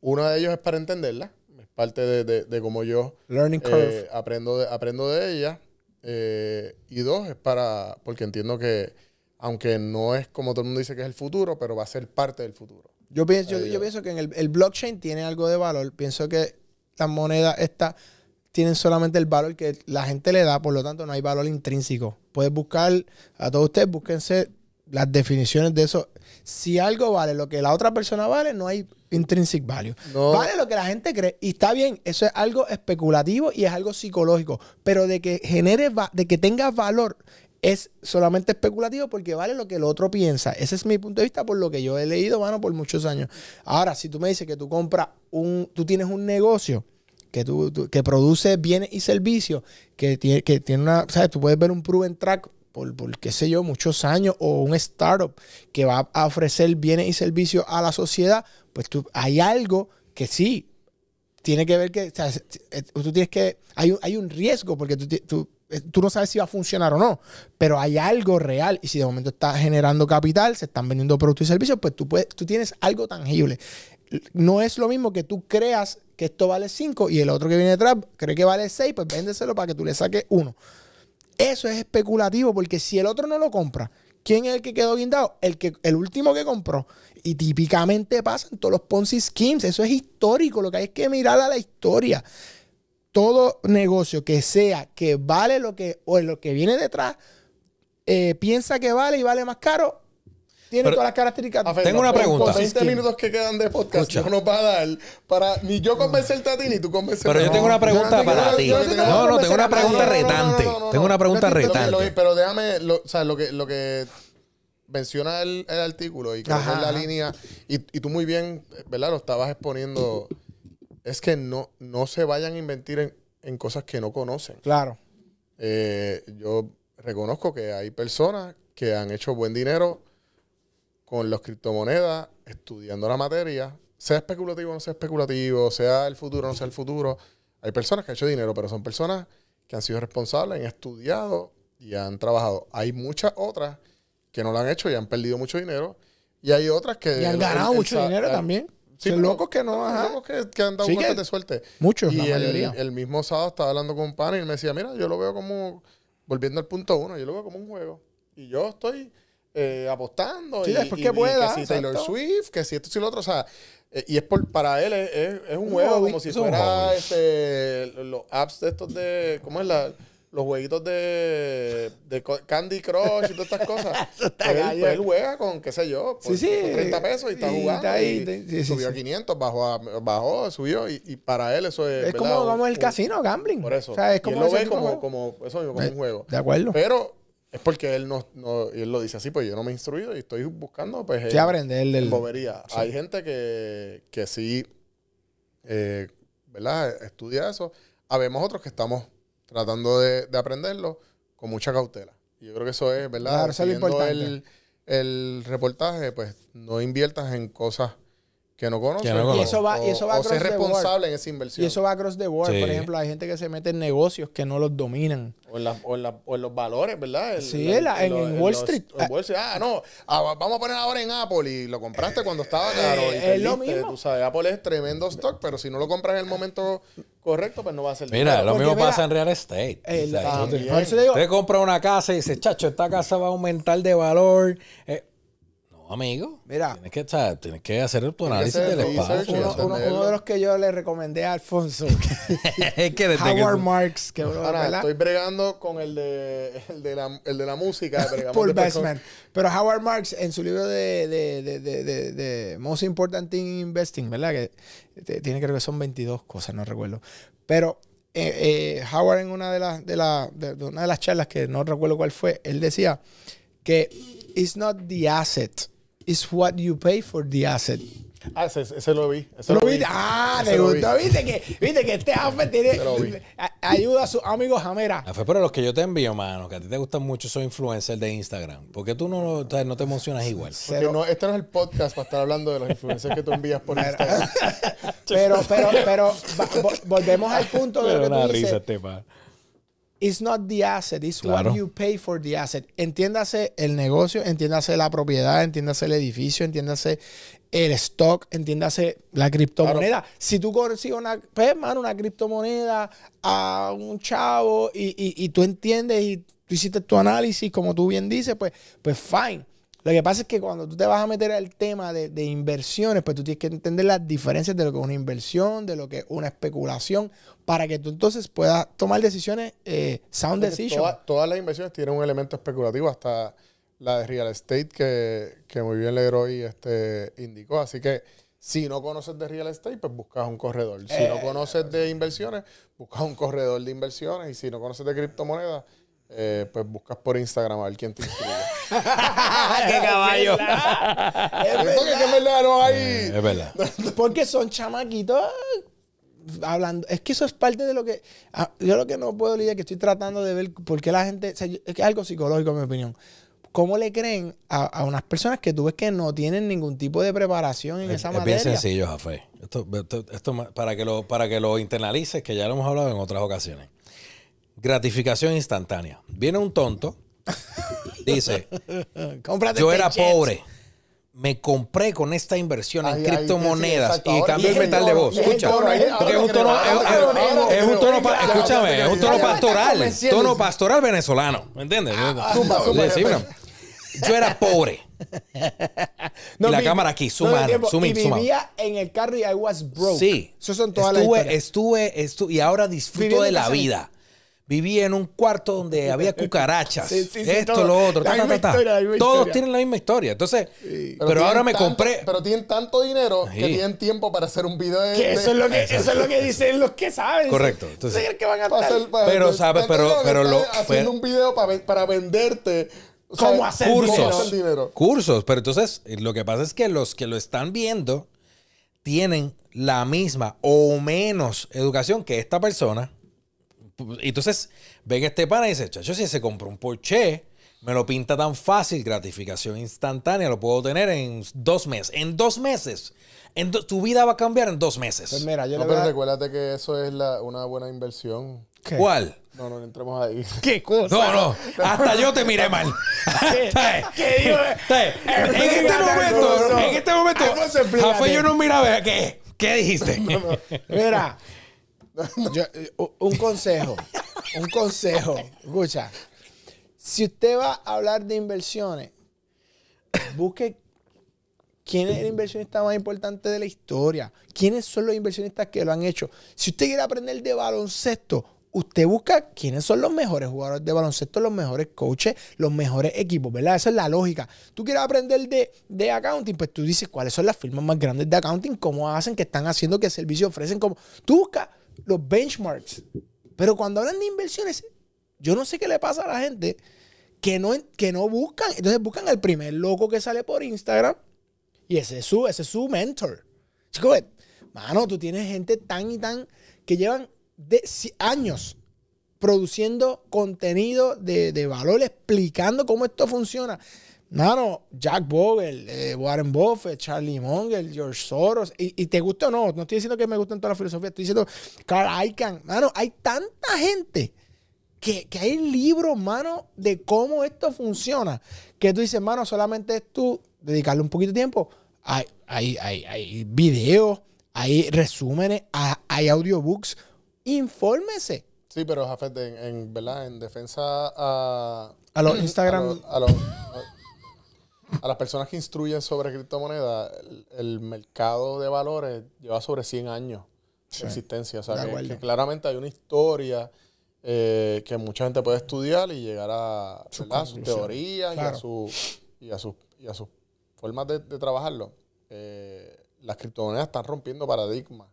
Uno de ellos es para entenderla, es parte de, de, cómo yo eh, aprendo, de, aprendo de ella. Eh, y dos, es para, porque entiendo que, aunque no es como todo el mundo dice que es el futuro, pero va a ser parte del futuro. Yo pienso, yo, pienso que en el, el, blockchain tiene algo de valor. Pienso que las monedas estas tienen solamente el valor que la gente le da, por lo tanto no hay valor intrínseco. Puedes buscar, a todos ustedes, búsquense las definiciones de eso. Si algo vale lo que la otra persona vale, no hay intrinsic value. Vale lo que la gente cree. Y está bien, eso es algo especulativo y es algo psicológico. Pero de que genere, de que tenga valor, es solamente especulativo porque vale lo que el otro piensa. Ese es mi punto de vista por lo que yo he leído, mano, por muchos años. Ahora, si tú me dices que tú compras un, tú tienes un negocio que, tú, que produce bienes y servicios, que tiene, que tiene una, sabes, tú puedes ver un proven track por, qué sé yo, muchos años o un startup que va a ofrecer bienes y servicios a la sociedad, pues tú, hay algo que sí, tiene que ver que, tú tienes que, hay un, hay un riesgo porque tú, no sabes si va a funcionar o no, pero hay algo real y si de momento está generando capital, se están vendiendo productos y servicios, pues tú, puedes, tú tienes algo tangible. No es lo mismo que tú creas que esto vale 5 y el otro que viene atrás cree que vale 6, pues véndeselo para que tú le saques uno. Eso es especulativo porque si el otro no lo compra, ¿quién es el que quedó guindado? El, que, el último que compró. Y típicamente pasa en todos los Ponzi schemes. Eso es histórico. Lo que hay es que mirar a la historia. Todo negocio que sea que vale lo que, o lo que viene detrás, eh, piensa que vale y vale más caro, tiene todas las características. Tengo una pregunta. 20 minutos que quedan de podcast no nos va a dar para ni yo convencerte a ti ni tú convencerme Pero yo tengo una pregunta para ti. No, no, tengo una pregunta retante. Tengo una pregunta retante. Pero déjame, o sea, lo que, lo que menciona el, el, artículo y que es la línea, y, y, tú muy bien, ¿verdad? Lo estabas exponiendo, es que no, no se vayan a invertir en, en cosas que no conocen. Claro. Eh, yo reconozco que hay personas que han hecho buen dinero con las criptomonedas, estudiando la materia, sea especulativo o no sea especulativo, sea el futuro o no sea el futuro. Hay personas que han hecho dinero, pero son personas que han sido responsables, han estudiado y han trabajado. Hay muchas otras que no lo han hecho y han perdido mucho dinero. Y hay otras que... Y han ganado mucho dinero también. Sí, son locos que no, que, han dado sí, de suerte. Muchos, y la El mismo sábado estaba hablando con un pan y me decía, mira, yo lo veo como, volviendo al punto uno, yo lo veo como un juego. Y yo estoy eh, apostando. y, después que pueda. si Taylor Swift, que si esto, si lo otro. O sea, eh, y es por, para él es, es, un juego como si fuera este, los apps de estos de. ¿Cómo es la.? Los jueguitos de, de Candy Crush y todas estas cosas. Pues pues él, juega con, qué sé yo, por, pues, 30 pesos y está jugando. Y subió a 500, bajó, bajó subió. Y, para él eso es. Es como, como el casino, gambling. Por eso. es como lo ve como, como, un eh, juego. De acuerdo. Pero es porque él no, él lo dice así, pues yo no me he instruido y estoy buscando, pues. Sí, aprender del. Hay gente que, sí, eh, ¿verdad? Estudia eso. Habemos otros que estamos tratando de, aprenderlo con mucha cautela. Y yo creo que eso es, ¿verdad? Claro, El, el reportaje, pues no inviertas en cosas que no conoce. Y eso va, o, y eso va o ser responsable en esa inversión. Y eso va cross the board. Por ejemplo, hay gente que se mete en negocios que no los dominan. O en, los valores, ¿verdad? sí, en, Wall Street. Ah, no. Ah, vamos a poner ahora en Apple y lo compraste cuando estaba eh, caro. es lo mismo. Tú sabes, Apple es tremendo stock, pero si no lo compras en el momento correcto, pues no va a ser. Mira, lo mismo pasa en real estate. El, eh, compra una casa y dice, chacho, esta casa va a aumentar de valor. Eh, amigo. Mira. Tienes que, tienes que hacer tu análisis de Uno, uno, de los que yo le recomendé a Alfonso. es que Howard Marks. Que Ahora, estoy bregando con el de, la, música. Paul Bestman. Pero Howard Marks, en su libro de, de, Most Important Thing Investing, ¿verdad? Que tiene que que son 22 cosas, no recuerdo. Pero eh, eh, Howard en una de, las, de, la, una de las charlas que no recuerdo cuál fue, él decía que it's not the asset es what you pay for the asset. Ah, ese, lo vi. ¿Lo, vi? Ah, te gustó. ¿Viste, que, viste que este Afe tiene, ayuda a sus amigos Jamera. Afe, ah, pero los que yo te envío, mano, que a ti te gustan mucho, son influencers de Instagram. ¿Por qué tú no, no te emocionas igual? Pero no, este no es el podcast para estar hablando de los influencers que tú envías por Instagram. pero, pero, pero, volvemos al punto de lo que tú dices. Risa, este, it's not the asset, it's what you pay for the asset. Entiéndase el negocio, entiéndase la propiedad, entiéndase el edificio, entiéndase el stock, entiéndase la criptomoneda. Si tú consigues una, pues, una criptomoneda a un chavo y, y, y tú entiendes y tú hiciste tu análisis, como tú bien dices, pues, pues fine. Lo que pasa es que cuando tú te vas a meter al tema de, inversiones, pues tú tienes que entender las diferencias de lo que es una inversión, de lo que es una especulación, para que tú entonces puedas tomar decisiones, eh, sound decision todas las inversiones tienen un elemento especulativo, hasta la de real estate que, que muy bien y este, indicó. Así que si no conoces de real estate, pues buscas un corredor. Si no eh, conoces de inversiones, buscas un corredor de inversiones. Y si no conoces de criptomonedas, eh, pues buscas por Instagram a ver quién te inscribe. ¡Qué caballo! Es verdad. Porque son chamaquitos hablando. Es que eso es parte de lo que. Ah, yo lo que no puedo lidiar, que estoy tratando de ver por qué la gente. es algo psicológico, en mi opinión. ¿Cómo le creen a, unas personas que tú ves que no tienen ningún tipo de preparación en esa materia? Es bien sencillo, Jafé. para, que lo, para que lo internalices, que ya lo hemos hablado en otras ocasiones. Gratificación instantánea. Viene un tonto Dice, yo era pobre. Me compré con esta inversión en criptomonedas y cambio el metal de voz. Escucha, es un tono, escúchame, es un tono pastoral, tono pastoral venezolano, ¿me entiendes? Ah, yo era pobre. la cámara aquí, suma no y vivía en el carro y I was broke. Sí. Eso son todas estuve, estuve, estuve, y ahora disfruto de la vida vivía en un cuarto donde había cucarachas. esto, lo otro. Todos tienen la misma historia. Entonces, pero, ahora me compré. Pero tienen tanto dinero que tienen tiempo para hacer un video de. eso, es lo que, eso, es lo que dicen los que saben. Correcto. Entonces, pero, ¿sabes? Pero, pero lo. Haciendo un video para, venderte. ¿Cómo hacer cursos, dinero? Cursos. Pero entonces, eh, lo que pasa es que los que lo están viendo tienen la misma o menos educación que esta persona pues, entonces ven este pana y dice, chacho, si se compra un Porsche, me lo pinta tan fácil, gratificación instantánea, lo puedo tener en dos meses. En dos meses. tu vida va a cambiar en dos meses. Pues mira, yo no, pero recuérdate que eso es una buena inversión. ¿Cuál? No, no, no entremos ahí. ¿Qué cosa? No, no. Hasta yo te miré mal. ¿Qué, ¿Qué digo? Este en, este momento, en este momento, yo no miraba. ¿Qué? dijiste? Mira, Eh, un consejo, un consejo. Escucha, si usted va a hablar de inversiones, busque quién es el inversionista más importante de la historia, quiénes son los inversionistas que lo han hecho. Si usted quiere aprender de baloncesto, usted busca quiénes son los mejores jugadores de baloncesto, los mejores coaches, los mejores equipos, ¿verdad? Esa es la lógica. Tú quieres aprender de, de accounting, pues tú dices cuáles son las firmas más grandes de accounting, cómo hacen, qué están haciendo, qué servicio ofrecen, como Tú buscas los benchmarks. Pero cuando hablan de inversiones, yo no sé qué le pasa a la gente que no, que no buscan. Entonces buscan al primer loco que sale por Instagram y ese es su, su mentor. Chicos, mano, tú tienes gente tan y tan que llevan de, años produciendo contenido de, de valor, explicando cómo esto funciona. Mano, Jack Bogle, eh, Warren Buffett, Charlie Munger, George Soros. Y, te gusta o no, no estoy diciendo que me gusten toda la filosofía, estoy diciendo Carl Icahn. Mano, hay tanta gente que, hay libros, mano, de cómo esto funciona. Que tú dices, mano, solamente es tú dedicarle un poquito de tiempo. Hay, hay, hay, videos, hay resúmenes, hay, audiobooks. Infórmese. Sí, pero Jafet, en, en, ¿verdad? en defensa a... A los Instagram... A los, a las personas que instruyen sobre criptomonedas, el, mercado de valores lleva sobre 100 años de existencia. O sea, que, claramente hay una historia eh, que mucha gente puede estudiar y llegar a, su sus teorías y, a su, sus, formas de, trabajarlo. Eh, las criptomonedas están rompiendo paradigmas.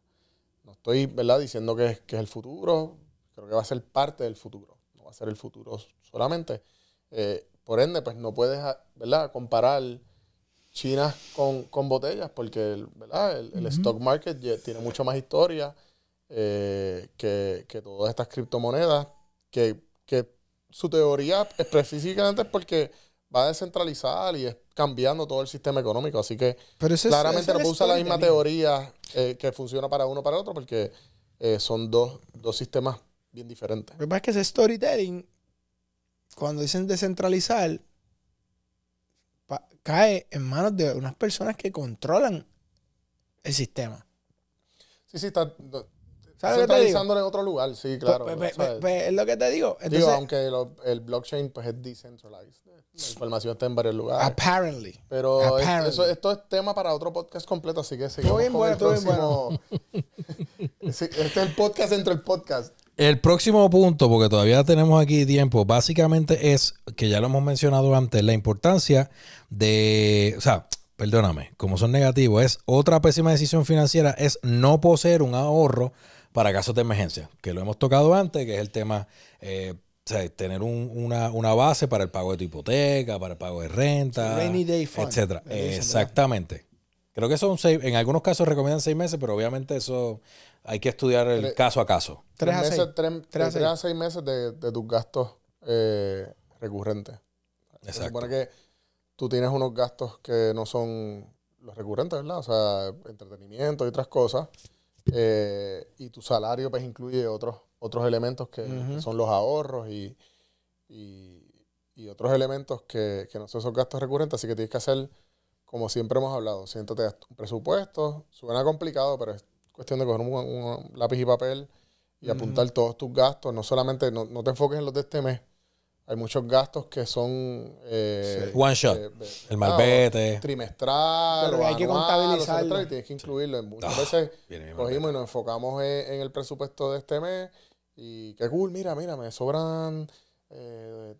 No estoy ¿verdad? diciendo que es, es el futuro, creo que va a ser parte del futuro, no va a ser el futuro solamente. Eh, por ende, pues no puedes, ah, ¿verdad? Comparar China con, botellas porque, ¿verdad? El, stock market tiene mucho más historia eh, que, todas estas criptomonedas, que, que su teoría es precisamente porque va a descentralizar y es cambiando todo el sistema económico. Así que claramente no puede la misma teoría eh, que funciona para uno para el otro porque eh, son dos, dos sistemas bien diferentes. Lo que pasa es que ese storytelling cuando dicen descentralizar, cae en manos de unas personas que controlan el sistema. Sí, sí, está, descentralizándolo en otro lugar, sí, pues, claro. Pues, pues, pues, es lo que te digo. digo, aunque el blockchain pues es decentralized. La información está en varios lugares. Apparently. Pero esto es tema para otro podcast completo, así que seguimos. Muy bien, bueno, el bien bueno. este es el podcast entre el podcast. El próximo punto, porque todavía tenemos aquí tiempo, básicamente es que ya lo hemos mencionado antes, la importancia de, o sea, perdóname, como son negativos, es otra pésima decisión financiera, es no poseer un ahorro para casos de emergencia, que lo hemos tocado antes, que es el tema, eh, o sea, tener una, una, base para el pago de tu hipoteca, para el pago de renta, etcétera. Exactamente. Creo que son seis, en algunos casos recomiendan seis meses, pero obviamente eso hay que estudiar el caso a caso. Tres, a, seis. meses de, tus gastos eh, recurrentes. Exacto. Se supone que tú tienes unos gastos que no son los recurrentes, ¿verdad? O sea, entretenimiento y otras cosas. Eh, y tu salario pues incluye otros, otros elementos que, son los ahorros y, otros elementos que, que no son esos gastos recurrentes. Así que tienes que hacer como siempre hemos hablado, siéntate a presupuesto. Suena complicado, pero es cuestión de coger un, lápiz y papel y apuntar todos tus gastos. No solamente, no, te enfoques en los de este mes. Hay muchos gastos que son... Eh, One shot. el ah, malvete. trimestral. Pero hay que contabilizarlo. Y tienes que incluirlo. muchas ah, veces cogimos y nos enfocamos e, en, el presupuesto de este mes. Y qué cool, mira, mira, me sobran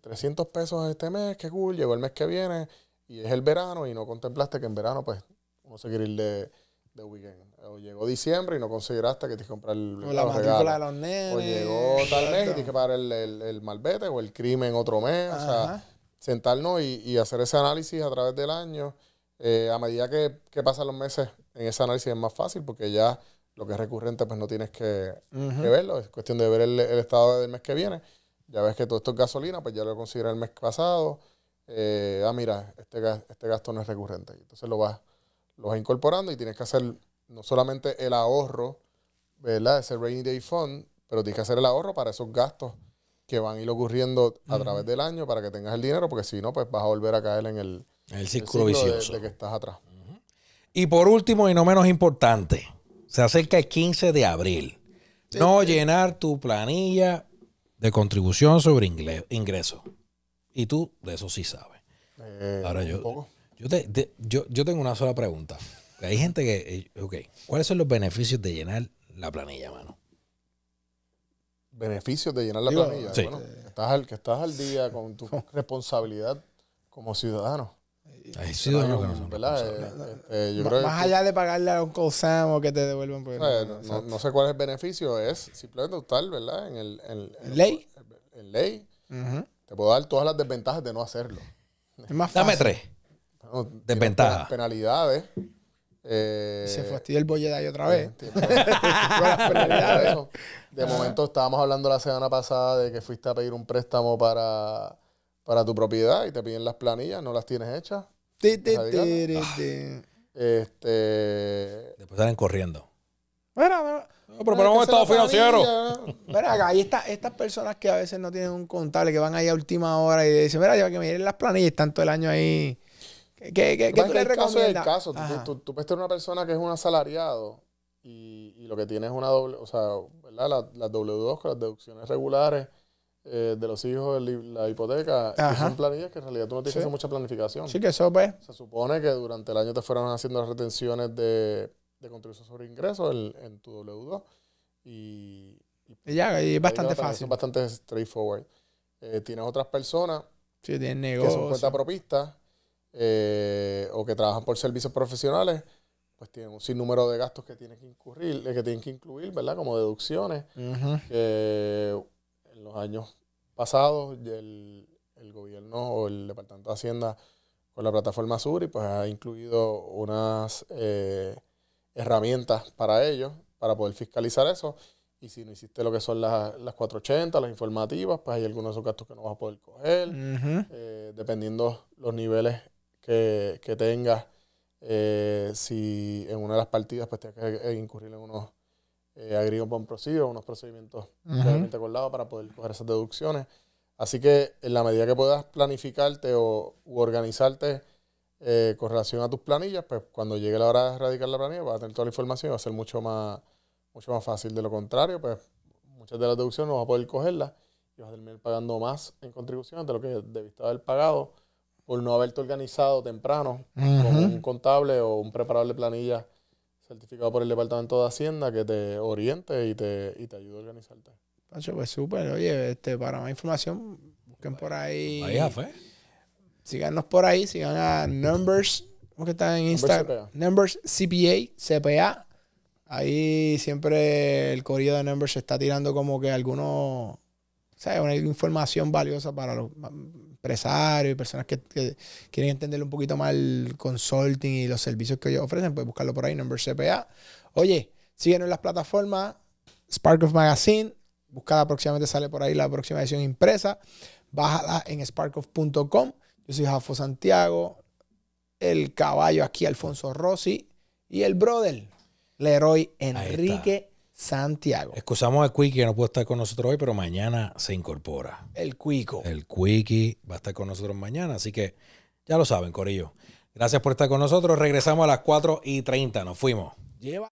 300 eh, pesos este mes. Qué cool, llegó el mes que viene y es el verano y no contemplaste que en verano pues uno se quiere ir de, weekend. O llegó diciembre y no consideraste que tienes que comprar el, o la de los O llegó tal vez y tienes que pagar el, el, el, malvete o el crimen otro mes. O sea, sentarnos y, hacer ese análisis a través del año. Eh, a medida que, pasan los meses, en ese análisis es más fácil porque ya lo que es recurrente pues no tienes que, verlo. Es cuestión de ver el, estado del mes que viene. Ya ves que todo esto es gasolina, pues ya lo consideras el mes pasado eh, ah, mira, este, este gasto no es recurrente. Entonces lo vas, lo incorporando y tienes que hacer no solamente el ahorro, ¿verdad? Ese Rainy Day Fund, pero tienes que hacer el ahorro para esos gastos que van a ir ocurriendo a través del año para que tengas el dinero, porque si no, pues vas a volver a caer en el, ciclo vicioso. De, que estás atrás. Y por último, y no menos importante, se acerca el 15 de abril. no llenar tu planilla de contribución sobre ingreso. Y tú de eso sí sabes. Eh, Ahora yo, yo, te, yo, tengo una sola pregunta. Hay gente que, eh, ¿cuáles son los beneficios de llenar la planilla, mano? Beneficios de llenar la planilla. Sí. estás, al, que estás al día con tu responsabilidad como ciudadano. Hay ciudadanos que no son eh, Más allá de pagarle a un COSAM que te devuelvan. no, no, sé cuál es el beneficio, es simplemente estar, ¿verdad? En el. En, ley. En, ley. Te puedo dar todas las desventajas de no hacerlo. Es más Dame tres. desventajas. Penalidades. Eh, se fastidió el Bolleday otra vez. Eh, de momento estábamos hablando la semana pasada de que fuiste a pedir un préstamo para, tu propiedad y te piden las planillas, no las tienes hechas. este, Después salen corriendo. Pero no, pero un estado financiero. Mira ahí está, estas personas que a veces no tienen un contable, que van ahí a última hora y dicen, mira, ya que miren las planillas, están todo el año ahí. ¿Qué, qué, qué, ¿qué tú el caso del caso. Tú, tú, tú, puedes tener una persona que es un asalariado y, y lo que tiene es una doble, o sea, ¿verdad? Las, W2 con las deducciones regulares. Eh, de los hijos, de la hipoteca, son planillas que en realidad tú no tienes que hacer mucha planificación. Sí, que eso pues. Se supone que durante el año te fueron haciendo las retenciones de, de contribución sobre ingresos en, tu W2. Y, ya, es bastante fácil. Es bastante straightforward. Eh, tienes otras personas sí, tienen negocios. que son cuenta propista eh, o que trabajan por servicios profesionales, pues tienen un sinnúmero de gastos que tienen que incurrir, eh, que tienen que incluir, ¿verdad? Como deducciones. que en los años pasados el, el gobierno o el Departamento de Hacienda con la plataforma Suri, pues ha incluido unas eh, herramientas para ellos, para poder fiscalizar eso. Y si no hiciste lo que son las, 480, las informativas, pues hay algunos de esos gastos que no vas a poder coger. Eh, dependiendo los niveles que, tengas, eh, si en una de las partidas pues tienes que eh, incurrir en unos eh, agregos procedidos, unos procedimientos realmente para poder coger esas deducciones. Así que en la medida que puedas planificarte o organizarte, eh, con relación a tus planillas, pues cuando llegue la hora de erradicar la planilla vas a tener toda la información y va a ser mucho más, mucho más fácil. De lo contrario, pues muchas de las deducciones no vas a poder cogerlas y vas a terminar pagando más en contribuciones de lo que debiste haber pagado por no haberte organizado temprano con un contable o un preparable planilla certificado por el Departamento de Hacienda que te oriente y te, y te ayude a organizarte. Pacho, pues súper. Oye, este, para más información, busquen por ahí. Ahí fue. Síganos por ahí, sigan a Numbers, ¿cómo que está en Instagram? Numbers CPA, CPA. Ahí siempre el corrido de Numbers está tirando como que algunos, ¿sabes? Una información valiosa para los empresarios y personas que, quieren entender un poquito más el consulting y los servicios que ellos ofrecen, pues buscarlo por ahí, Numbers CPA. Oye, síguenos en las plataformas, Spark of Magazine, buscada próximamente sale por ahí la próxima edición impresa, bájala en sparkoff.com yo soy Jafo Santiago, el caballo aquí Alfonso Rossi y el brother héroe Enrique Santiago. Excusamos al Quiki que no puede estar con nosotros hoy, pero mañana se incorpora. El Cuico. El Quiki va a estar con nosotros mañana, así que ya lo saben, Corillo. Gracias por estar con nosotros. Regresamos a las 4 y 30. Nos fuimos. Lleva.